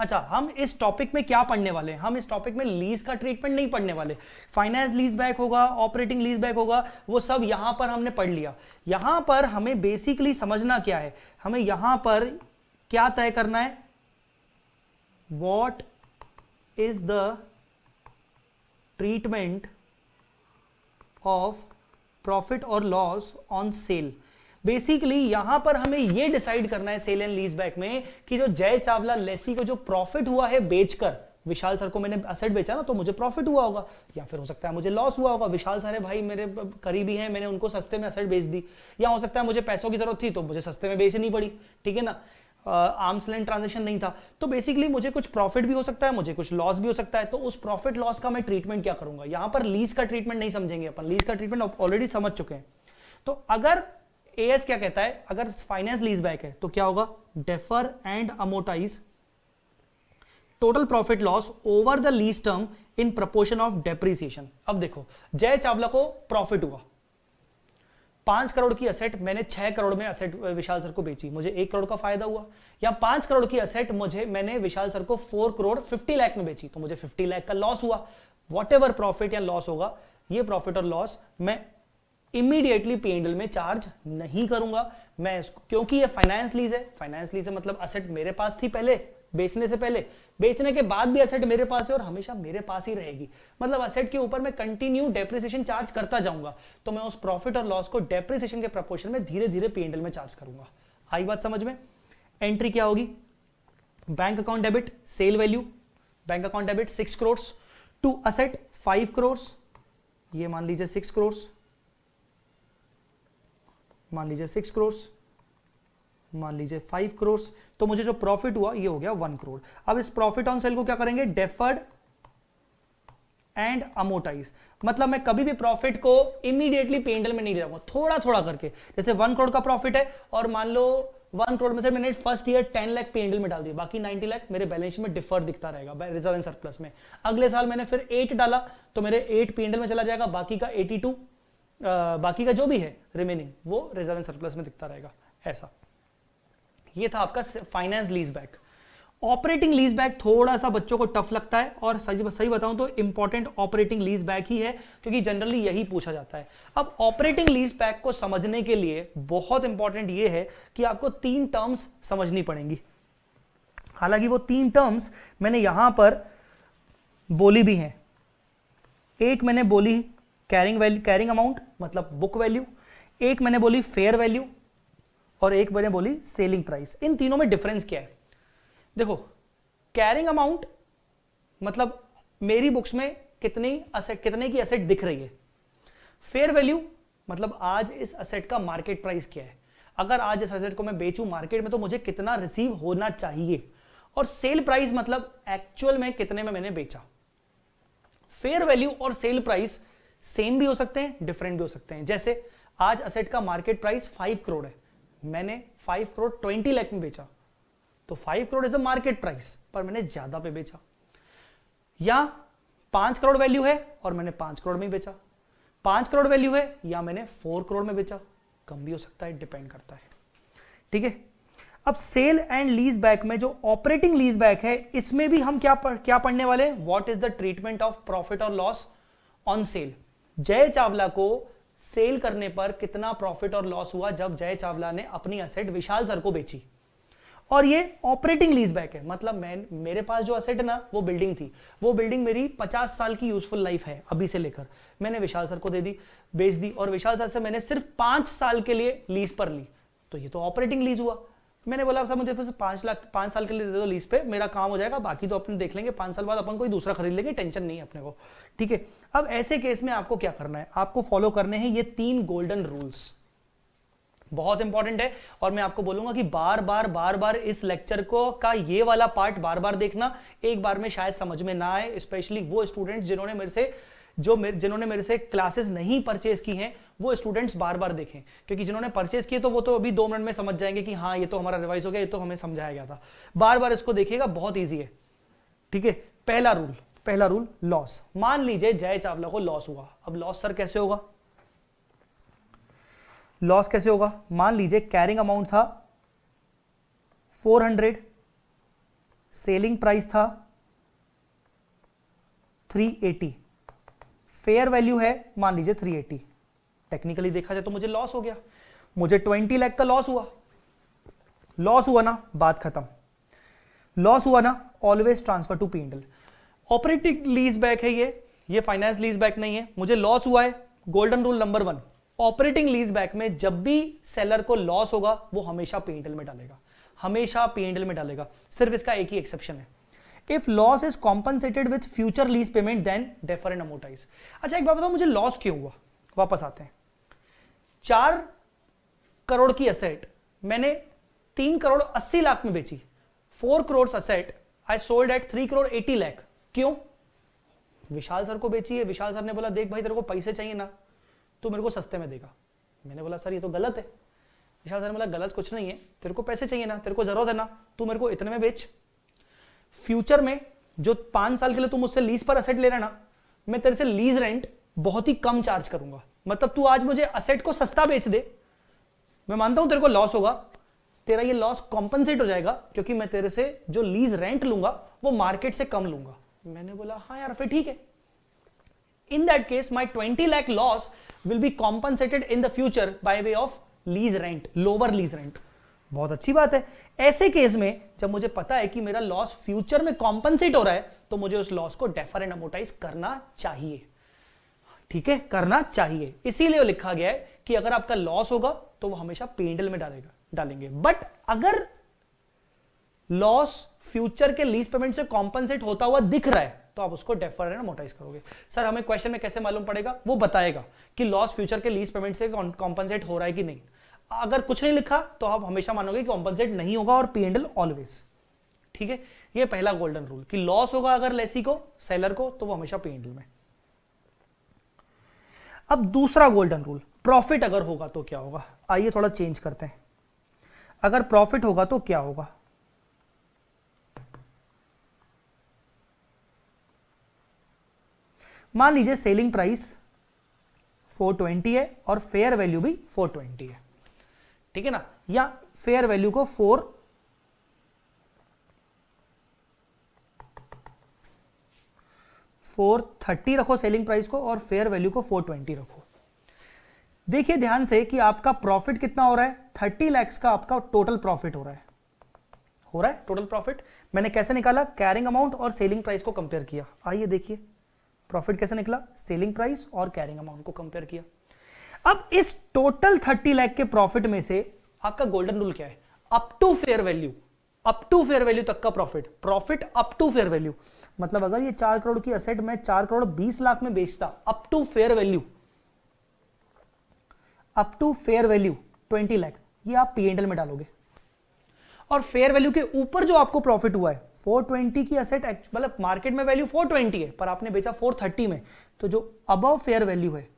S1: अच्छा हम इस टॉपिक में क्या पढ़ने वाले हैं हम इस टॉपिक में लीज का ट्रीटमेंट नहीं पढ़ने वाले फाइनेंस लीज बैक होगा ऑपरेटिंग लीज बैक होगा वो सब यहां पर हमने पढ़ लिया यहां पर हमें बेसिकली समझना क्या है हमें यहां पर क्या तय करना है what is the treatment of profit और लॉस ऑन सेल बेसिकली यहां पर हमें ये डिसाइड करना है सेल एंड लीज बैक में कि जो जय चावला लेसी को जो प्रॉफिट हुआ है बेचकर विशाल सर को मैंने असेट बेचा ना तो मुझे प्रॉफिट हुआ होगा या फिर हो सकता है मुझे लॉस हुआ होगा विशाल सर है भाई मेरे करीबी हैं मैंने उनको सस्ते में असेट बेच दी या हो सकता है मुझे पैसों की जरूरत थी तो मुझे सस्ते में बेचनी पड़ी ठीक है ना आर्म्स लेंथ ट्रांजेक्शन नहीं था तो बेसिकली मुझे कुछ प्रॉफिट भी हो सकता है मुझे कुछ लॉस भी हो सकता है तो उस प्रॉफिट लॉस का मैं ट्रीटमेंट क्या करूंगा यहां पर लीज का ट्रीटमेंट नहीं समझेंगे अपन लीज का ट्रीटमेंट ऑलरेडी समझ चुके हैं तो अगर एएस क्या कहता है अगर फाइनेंस लीज बैक है तो क्या होगा defer and amortize total profit loss over the lease term in proportion of depreciation अब देखो जय चावला को प्रॉफिट हुआ पांच करोड़ की असेट मैंने छह करोड़ में असेट विशाल सर को बेची मुझे एक करोड़ का फायदा हुआ या पांच करोड़ की असेट मुझे मैंने विशाल सर को फोर करोड़ फिफ्टी लाख में बेची तो मुझे फिफ्टी लाख का लॉस हुआ वॉट एवर प्रॉफिट या लॉस होगा ये प्रॉफिट और लॉस मैं इमीडिएटली पीएनडल में चार्ज नहीं करूंगा मैं इसको क्योंकि ये फाइनेंस लीज है फाइनेंस लीज है मतलब असेट मेरे पास थी पहले बेचने से पहले बेचने के बाद भी असेट मेरे पास है और हमेशा मेरे पास ही रहेगी मतलब असेट के ऊपर मैं कंटिन्यू डेप्रिसिएशन चार्ज करता जाऊंगा तो मैं उस प्रॉफिट और लॉस को डेप्रिसिएशन के प्रपोर्शन में धीरे धीरे पीएनएल में चार्ज करूंगा आई बात समझ में एंट्री क्या होगी bank account debit sale value bank account debit six crore to asset five crore ये मान लीजिए सिक्स करोड़ मान लीजिए सिक्स करोड़ मान लीजिए फाइव करोड़ तो मुझे जो प्रॉफिट हुआ ये हो गया वन करोड़ अब इस प्रॉफिट ऑन सेल को क्या करेंगे डेफर्ड एंड अमोटाइज मतलब मैं कभी भी प्रॉफिट को इमीडिएटली पेंडल में नहीं ले जाऊंगा थोड़ा थोड़ा करके जैसे वन करोड़ का प्रॉफिट है और मान लो वन करोड़ में से मैंने first year ten lakh P and L में डाल दिया बाकी नाइनटी लाख मेरे बैलेंस में डिफर दिखता रहेगा रिजर्व एंड सरप्लस में अगले साल मैंने फिर एट डाला तो मेरे एट पेंडल में चला जाएगा बाकी का एटी टू बाकी का जो भी है रिमेनिंग वो रिजर्व एंड सरप्लस में दिखता रहेगा ऐसा ये था आपका finance lease back operating lease back थोड़ा सा बच्चों को टफ लगता है और सही सही बताऊं तो इंपॉर्टेंट ऑपरेटिंग लीज बैक ही है क्योंकि जनरली यही पूछा जाता है अब ऑपरेटिंग लीज बैक को समझने के लिए बहुत इंपॉर्टेंट ये है कि आपको तीन टर्म्स समझनी पड़ेंगी हालांकि वो तीन टर्म्स मैंने यहां पर बोली भी हैं एक मैंने बोली कैरिंग वैल्यू कैरिंग अमाउंट मतलब बुक वैल्यू एक मैंने बोली फेयर वैल्यू और एक मैंने बोली सेलिंग प्राइस इन तीनों में डिफरेंस क्या है देखो कैरिंग अमाउंट मतलब मेरी बुक्स में कितनी असेट कितने की असेट दिख रही है फेयर वैल्यू मतलब आज इस असेट का मार्केट प्राइस क्या है अगर आज इस असेट को मैं बेचूं मार्केट में तो मुझे कितना रिसीव होना चाहिए और सेल प्राइस मतलब एक्चुअल में कितने में मैंने बेचा फेयर वैल्यू और सेल प्राइस सेम भी हो सकते हैं डिफरेंट भी हो सकते हैं जैसे आज असेट का मार्केट प्राइस फाइव करोड़ है मैंने फाइव करोड़ ट्वेंटी लैख में बेचा तो five crore is the market price पर मैंने ज्यादा पे बेचा या पांच करोड़ वैल्यू है और मैंने पांच करोड़ में बेचा पांच करोड़ वैल्यू है या मैंने फोर करोड़ में बेचा कम भी हो सकता है डिपेंड करता है ठीक है अब सेल एंड लीज बैक में जो ऑपरेटिंग लीज बैक है इसमें भी हम क्या पढ़, क्या पढ़ने वाले what is the treatment of profit और loss on sale Jay Chawla को सेल करने पर कितना प्रॉफिट और लॉस हुआ जब जय चावला ने अपनी असेट विशाल सर को बेची और ये ऑपरेटिंग लीज बैक है मतलब मैं मेरे पास जो असेट है ना वो बिल्डिंग थी वो बिल्डिंग मेरी 50 साल की यूजफुल लाइफ है अभी से लेकर मैंने विशाल सर को दे दी बेच दी और विशाल सर से मैंने सिर्फ पांच साल के लिए लीज पर ली तो ये तो ऑपरेटिंग लीज हुआ मैंने बोला साहब मुझे फिर पांच लाख पांच साल के लिए दे दो लीज पे मेरा काम हो जाएगा बाकी तो अपने देख लेंगे पांच साल बाद अपन कोई दूसरा खरीद लेंगे टेंशन नहीं है अपने को ठीक है अब ऐसे केस में आपको क्या करना है आपको फॉलो करने हैं ये तीन गोल्डन रूल्स बहुत इंपॉर्टेंट है और मैं आपको बोलूंगा कि बार बार बार बार इस लेक्चर को का ये वाला पार्ट बार बार देखना एक बार में शायद समझ में ना आए स्पेशली वो स्टूडेंट्स जिन्होंने मेरे से जो जिन्होंने मेरे से क्लासेस नहीं परचेज की हैं वो स्टूडेंट्स बार बार देखें क्योंकि जिन्होंने परचेज किए तो वो तो अभी दो मिनट में समझ जाएंगे कि हाँ ये तो हमारा रिवाइज हो गया ये तो हमें समझाया गया था बार बार इसको देखिएगा बहुत ईजी है ठीक है पहला रूल पहला रूल लॉस मान लीजिए जय चावला को लॉस हुआ अब लॉस सर कैसे होगा लॉस कैसे होगा मान लीजिए कैरिंग अमाउंट था 400 सेलिंग प्राइस था 380 फेयर वैल्यू है मान लीजिए 380 टेक्निकली देखा जाए तो मुझे लॉस हो गया मुझे 20 लाख का लॉस हुआ लॉस हुआ ना बात खत्म लॉस हुआ ना always transfer to and L operating lease back है ये ये फाइनेंस लीज बैक नहीं है मुझे लॉस हुआ है golden rule number one operating lease back में जब भी सेलर को लॉस होगा वो हमेशा पीएनडल में डालेगा हमेशा पीएनडल में डालेगा सिर्फ इसका एक ही एक्सेप्शन है if loss is compensated with future lease payment then defer and amortize अच्छा एक बात बताओ मुझे लॉस क्यों हुआ वापस आते हैं चार करोड़ की असेट मैंने तीन करोड़ अस्सी लाख में बेची four crore asset I sold at three crore eighty lakh क्यों विशाल सर को बेची है विशाल सर ने बोला देख भाई तेरे को पैसे चाहिए ना तू मेरे को सस्ते में देगा मैंने बोला सर ये तो गलत है विशाल सर ने बोला गलत कुछ नहीं है तेरे को पैसे चाहिए ना तेरे को जरूरत है ना तू मेरे को इतने में बेच फ्यूचर में जो पांच साल के लिए तू मुझसे लीज पर असेट ले रहे ना मैं तेरे से लीज रेंट बहुत ही कम चार्ज करूंगा मतलब तू आज मुझे असेट को सस्ता बेच दे मैं मानता हूं तेरे को लॉस होगा तेरा ये लॉस कॉम्पनसेट हो जाएगा क्योंकि मैं तेरे से जो लीज रेंट लूंगा वो मार्केट से कम लूंगा मैंने बोला हाँ यार फिर ठीक है in that case my twenty lakh loss will be compensated in the future by way of lease rent lower lease rent बहुत अच्छी बात है ऐसे केस में जब मुझे पता है कि मेरा लॉस फ्यूचर में कॉम्पनसेट हो रहा है तो मुझे उस लॉस को डेफर एंड अमोटाइज करना चाहिए ठीक है करना चाहिए इसीलिए लिखा गया है कि अगर आपका लॉस होगा तो वो हमेशा पेंडल में डालेगा डालेंगे बट अगर लॉस फ्यूचर के लीज पेमेंट से कॉम्पनसेट होता हुआ दिख रहा है तो आप उसको डेफर एंड मोटाइज करोगे सर हमें क्वेश्चन में कैसे मालूम पड़ेगा वो बताएगा कि लॉस फ्यूचर के लीज पेमेंट से कॉम्पनसेट हो रहा है कि नहीं अगर कुछ नहीं लिखा तो आप हमेशा मानोगे कि कॉम्पनसेट नहीं होगा और पी एंडल ऑलवेज ठीक है ये पहला गोल्डन रूल कि लॉस होगा अगर लेसी को सेलर को तो वो हमेशा पी एंडल में अब दूसरा गोल्डन रूल प्रॉफिट अगर होगा तो क्या होगा आइए थोड़ा चेंज करते हैं अगर प्रॉफिट होगा तो क्या होगा मान लीजिए सेलिंग प्राइस 420 है और फेयर वैल्यू भी 420 है ठीक है ना या फेयर वैल्यू को 4 430 रखो सेलिंग प्राइस को और फेयर वैल्यू को 420 रखो देखिए ध्यान से कि आपका प्रॉफिट कितना हो रहा है 30 लैक्स का आपका टोटल प्रॉफिट हो रहा है हो रहा है टोटल प्रॉफिट मैंने कैसे निकाला कैरिंग अमाउंट और सेलिंग प्राइस को कंपेयर किया आइए देखिए प्रॉफिट कैसे निकला सेलिंग प्राइस और कैरिंग अमाउंट को कंपेयर किया अब इस टोटल थर्टी लाख के प्रॉफिट में से आपका गोल्डन रूल क्या है up to fair value up to fair value तक का profit profit up to fair value मतलब अगर ये चार करोड़ की असेट मैं चार करोड़ बीस लाख में बेचता up to fair value up to fair value twenty lakh ये आप पी एंडल में डालोगे और फेयर वैल्यू के ऊपर जो आपको प्रॉफिट हुआ है 420 की असेट मतलब मार्केट में वैल्यू 420 है पर आपने बेचा 430 में तो जो अब फेयर वैल्यू है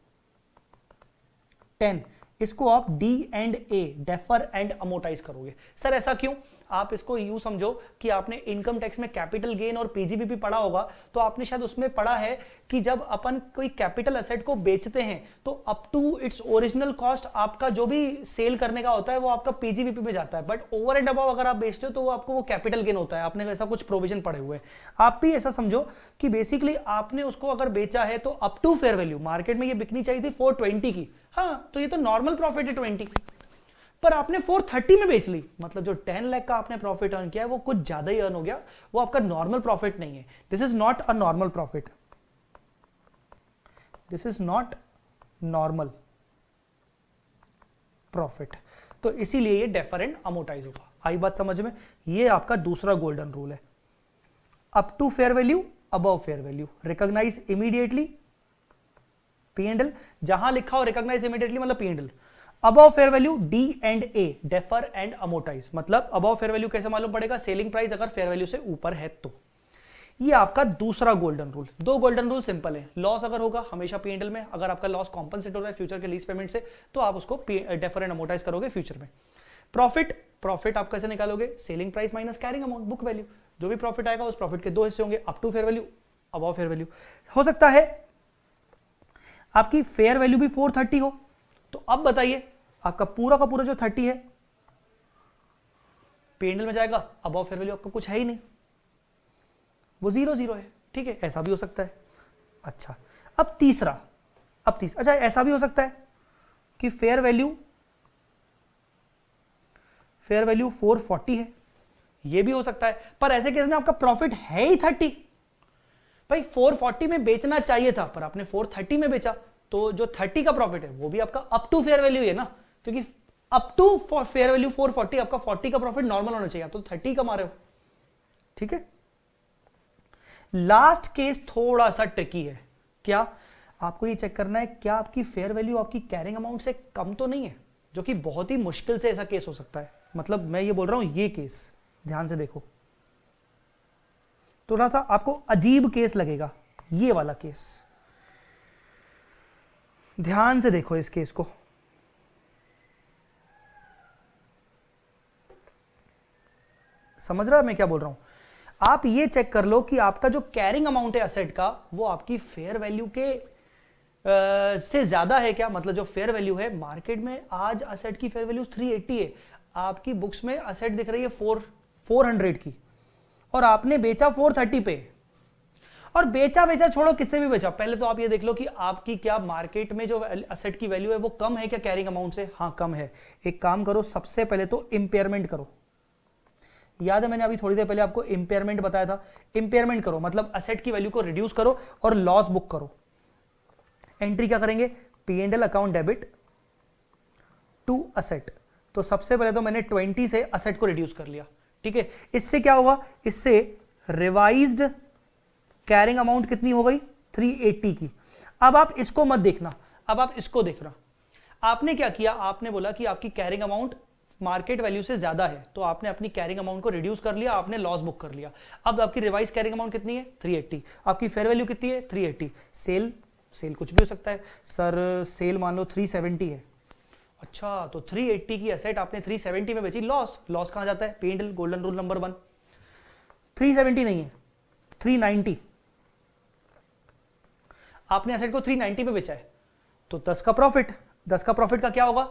S1: 10 इसको आप D and A defer and amortize करोगे सर ऐसा क्यों आप इसको यू समझो कि आपने इनकम टैक्स में कैपिटल गेन और पीजीबीपी पढ़ा होगा तो आपने शायद उसमें पढ़ा है कि जब अपन कोई कैपिटल असेट को बेचते हैं तो up to its original cost आपका जो भी सेल करने का होता है वो आपका पीजीबीपी में जाता है बट ओवर एंड अबाव अगर आप बेचते हो तो वो आपको वो कैपिटल गेन होता है आपने ऐसा कुछ प्रोविजन पड़े हुए आप भी ऐसा समझो कि बेसिकली आपने उसको अगर बेचा है तो up to fair value market में ये बिकनी चाहिए थी फोर की हाँ तो ये तो नॉर्मल प्रॉफिट है ट्वेंटी पर आपने 430 में बेच ली मतलब जो 10 लाख का आपने प्रॉफिट अर्न किया है वो कुछ ज्यादा ही अर्न हो गया वो आपका नॉर्मल प्रॉफिट नहीं है this is not a normal profit this is not normal profit तो इसीलिए ये डेफरेंट अमोटाइज होगा आई बात समझ में ये आपका दूसरा गोल्डन रूल है up to fair value above fair value recognize immediately P जहां लिखा हो रिकॉग्नाइज इमीडिएटली मतलब P and L above fair value D and A defer and amortize मतलब अबव फेयर वैल्यू कैसे मालूम पड़ेगा सेलिंग प्राइस अगर फेयर वैल्यू से ऊपर है तो ये आपका दूसरा गोल्डन रूल दो गोल्डन रूल सिंपल है लॉस अगर होगा हमेशा पीएनएल में अगर आपका लॉस कॉम्पनसेट हो रहा है फ्यूचर के लीज पेमेंट से तो आप उसको डेफर एंड अमोटाइज करोगे फ्यूचर में प्रॉफिट प्रॉफिट आप कैसे निकालोगे selling price minus carrying amount book value जो भी प्रॉफिट आएगा उस प्रॉफिट के दो हिस्से होंगे up to fair value above fair value हो सकता है आपकी फेयर वैल्यू भी 430 हो तो अब बताइए आपका पूरा का पूरा जो थर्टी है पेंडल में जाएगा अब फेयर वैल्यू आपका कुछ है ही नहीं वो जीरो जीरो है ठीक है ऐसा भी हो सकता है अच्छा अब तीसरा अब तीसरा अच्छा ऐसा भी हो सकता है कि फेयर वैल्यू फेयर वैल्यू 440 है ये भी हो सकता है पर ऐसे केस में आपका प्रॉफिट है ही थर्टी भाई 440 में बेचना चाहिए था पर आपने 430 में बेचा तो जो थर्टी का प्रॉफिट है वो भी आपका अप टू फेयर वैल्यू है ना क्योंकि up to fair value four forty आपका फोर्टी का प्रॉफिट नॉर्मल होना चाहिए आप तो थर्टी का मारे हो ठीक है लास्ट केस थोड़ा सा ट्रिकी है क्या आपको ये चेक करना है क्या आपकी फेयर वैल्यू आपकी कैरिंग अमाउंट से कम तो नहीं है जो कि बहुत ही मुश्किल से ऐसा केस हो सकता है मतलब मैं ये बोल रहा हूं ये केस ध्यान से देखो थोड़ा सा आपको अजीब केस लगेगा ये वाला केस ध्यान से देखो इस केस को समझ रहा है मैं क्या बोल रहा हूं आप ये चेक कर लो कि आपका जो कैरिंग अमाउंट है असेट का वो आपकी फेयर वैल्यू के आ, से ज्यादा है क्या मतलब जो फेयर वैल्यू है मार्केट में आज असेट की फेयर वैल्यू 380 है आपकी बुक्स में असेट दिख रही है 4 400 की और आपने बेचा 430 पे और बेचा बेचा छोड़ो किससे भी बेचा पहले तो आप ये देख लो कि आपकी क्या मार्केट में जो असेट की वैल्यू है वो कम है क्या कैरिंग अमाउंट से हाँ कम है एक काम करो सबसे पहले तो इंपेयरमेंट करो याद है मैंने अभी थोड़ी देर पहले आपको इंपेयरमेंट बताया था इंपेयरमेंट करो मतलब असेट की वैल्यू को रिड्यूस करो और लॉस बुक करो एंट्री क्या करेंगे P and L account debit to asset तो सबसे पहले तो मैंने 20 से असेट को रिड्यूस कर लिया ठीक है इससे क्या हुआ इससे रिवाइज्ड कैरिंग अमाउंट कितनी हो गई 380 की अब आप इसको मत देखना अब आप इसको देखना आपने क्या किया आपने बोला कि आपकी कैरिंग अमाउंट मार्केट वैल्यू से ज्यादा है तो आपने अपनी कैरिंग अमाउंट को रिड्यूस कर लिया आपने लॉस बुक कर लिया अब आपकी रिवाइज कैरिंग अमाउंट कितनी है 380 आपकी फेयर वैल्यू कितनी है 380 सेल सेल कुछ भी हो सकता है सर सेल मान लो 370 है अच्छा तो 380 की एसेट आपने 370 में बेची लॉस लॉस कहां जाता है P and L golden rule number one 370 नहीं है 390 आपने एसेट को 390 पे बेचा है तो 10 का प्रॉफिट 10 का प्रॉफिट का क्या होगा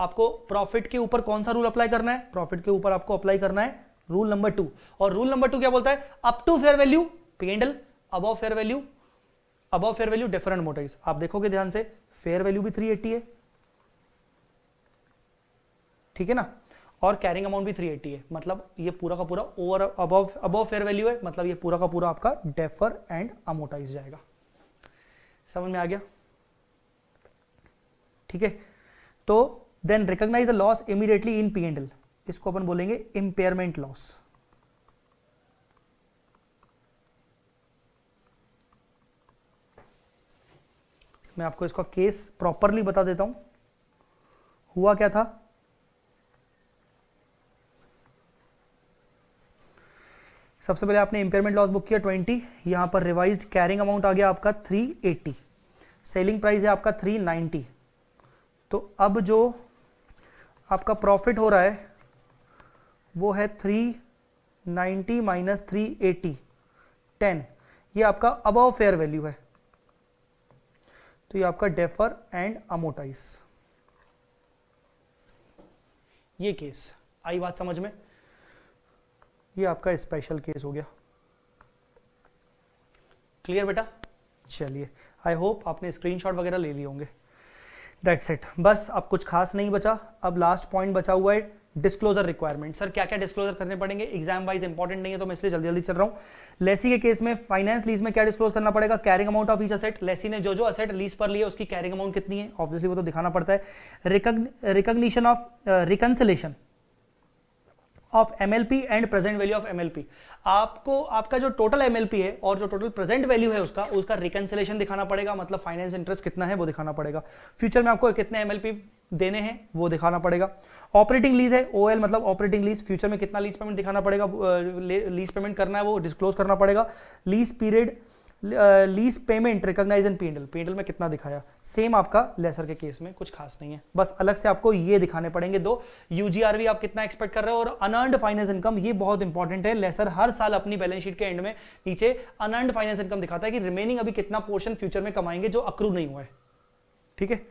S1: आपको प्रॉफिट के ऊपर कौन सा रूल अप्लाई करना है प्रॉफिट के ऊपर आपको अप्लाई करना है रूल नंबर टू और रूल नंबर टू क्या बोलता है up to fair value P and L अब फेयर वैल्यू अब फेयर वैल्यू डिफरेंट मोटर्स आप देखोगे ध्यान से फेयर वैल्यू भी 380 है ठीक है ना और कैरिंग अमाउंट भी 380 है मतलब ये पूरा का पूरा over above above fair value है मतलब ये पूरा का पूरा आपका डेफर एंड अमोटाइज जाएगा समझ में आ गया ठीक है तो then recognise the loss immediately in PNL इसको अपन बोलेंगे इंपेयरमेंट लॉस मैं आपको इसका केस प्रॉपरली बता देता हूं हुआ क्या था सबसे पहले आपने इंपेयरमेंट लॉस बुक किया 20 यहां पर रिवाइज्ड कैरिंग अमाउंट आ गया आपका 380 सेलिंग प्राइस है आपका थ्री नाइनटी तो अब जो आपका प्रॉफिट हो रहा है वो है three ninety minus three eighty ten ये आपका अबव फेयर वैल्यू है तो ये आपका डेफर एंड अमोटाइज ये केस आई बात समझ में ये आपका स्पेशल केस हो गया क्लियर बेटा चलिए आई होप आपने स्क्रीन वगैरह ले लिए होंगे दैट्स इट बस अब कुछ खास नहीं बचा अब लास्ट पॉइंट बचा हुआ है डिस्क्लोजर रिक्वायरमेंट सर क्या क्या डिस्क्लोजर करने पड़ेंगे एग्जाम वाइज इंपॉर्टेंट नहीं है तो मैं इसलिए जल्दी जल्दी चल रहा हूँ लेसी के केस में फाइनेंस लीज में क्या डिस्क्लोज करना पड़ेगा carrying amount of each asset lessee ने जो जो असेट लीज पर लिए उसकी कैरिंग अमाउंट कितनी है ऑब्वियसली वो तो दिखाना पड़ता है recognition of reconciliation of MLP and present value of MLP आपको आपका जो टोटल एमएलपी है और जो टोटल प्रेजेंट वैल्यू है उसका उसका रिकनसिलेशन दिखाना पड़ेगा मतलब फाइनेंस इंटरेस्ट कितना है वो दिखाना पड़ेगा फ्यूचर में आपको कितने एमएलपी देने हैं वो दिखाना पड़ेगा ऑपरेटिंग लीज है ओ मतलब ऑपरेटिंग लीज फ्यूचर में कितना लीज पेमेंट दिखाना पड़ेगा लीज पेमेंट करना है वो डिस्क्लोज करना पड़ेगा lease period lease payment recognise and P and L P and L में कितना दिखाया सेम आपका लेसर के केस में कुछ खास नहीं है बस अलग से आपको ये दिखाने पड़ेंगे दो यूजीआरवी आप कितना एक्सपेक्ट कर रहे हो और अनर्ड फाइनेंस इनकम ये बहुत इंपॉर्टेंट है लेसर हर साल अपनी बैलेंस शीट के एंड में नीचे अनर्ड फाइनेंस इनकम दिखाता है कि रिमेनिंग अभी कितना पोर्शन फ्यूचर में कमाएंगे जो अक्रू नहीं हुआ है ठीक है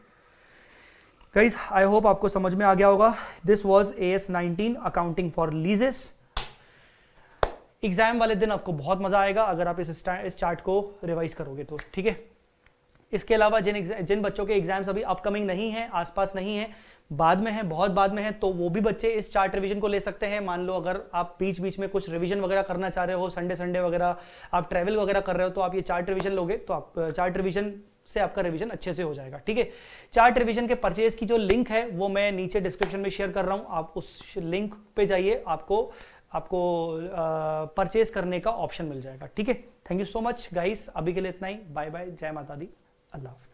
S1: आई होप आपको समझ में आ गया होगा this was A S nineteen accounting for leases exam वाले दिन आपको बहुत मजा आएगा अगर आप इस इस चार्ट को रिवाइज करोगे तो ठीक है इसके अलावा जिन जिन बच्चों के एग्जाम्स अभी अपकमिंग नहीं है आसपास नहीं है बाद में है बहुत बाद में है तो वो भी बच्चे इस चार्ट रिवीजन को ले सकते हैं मान लो अगर आप बीच बीच में कुछ रिवीजन वगैरह करना चाह रहे हो संडे संडे वगैरह आप ट्रैवल वगैरह कर रहे हो तो आप ये चार्ट रिवीजन लोगे तो आप चार्ट रिवीजन से आपका रिवीजन अच्छे से हो जाएगा ठीक है चार्ट रिवीजन के परचेज की जो लिंक है वो मैं नीचे डिस्क्रिप्शन में शेयर कर रहा हूं आप उस लिंक पे जाइए आपको आपको परचेज करने का ऑप्शन मिल जाएगा ठीक है thank you so much guys अभी के लिए इतना ही बाय बाय जय माता दी अल्लाह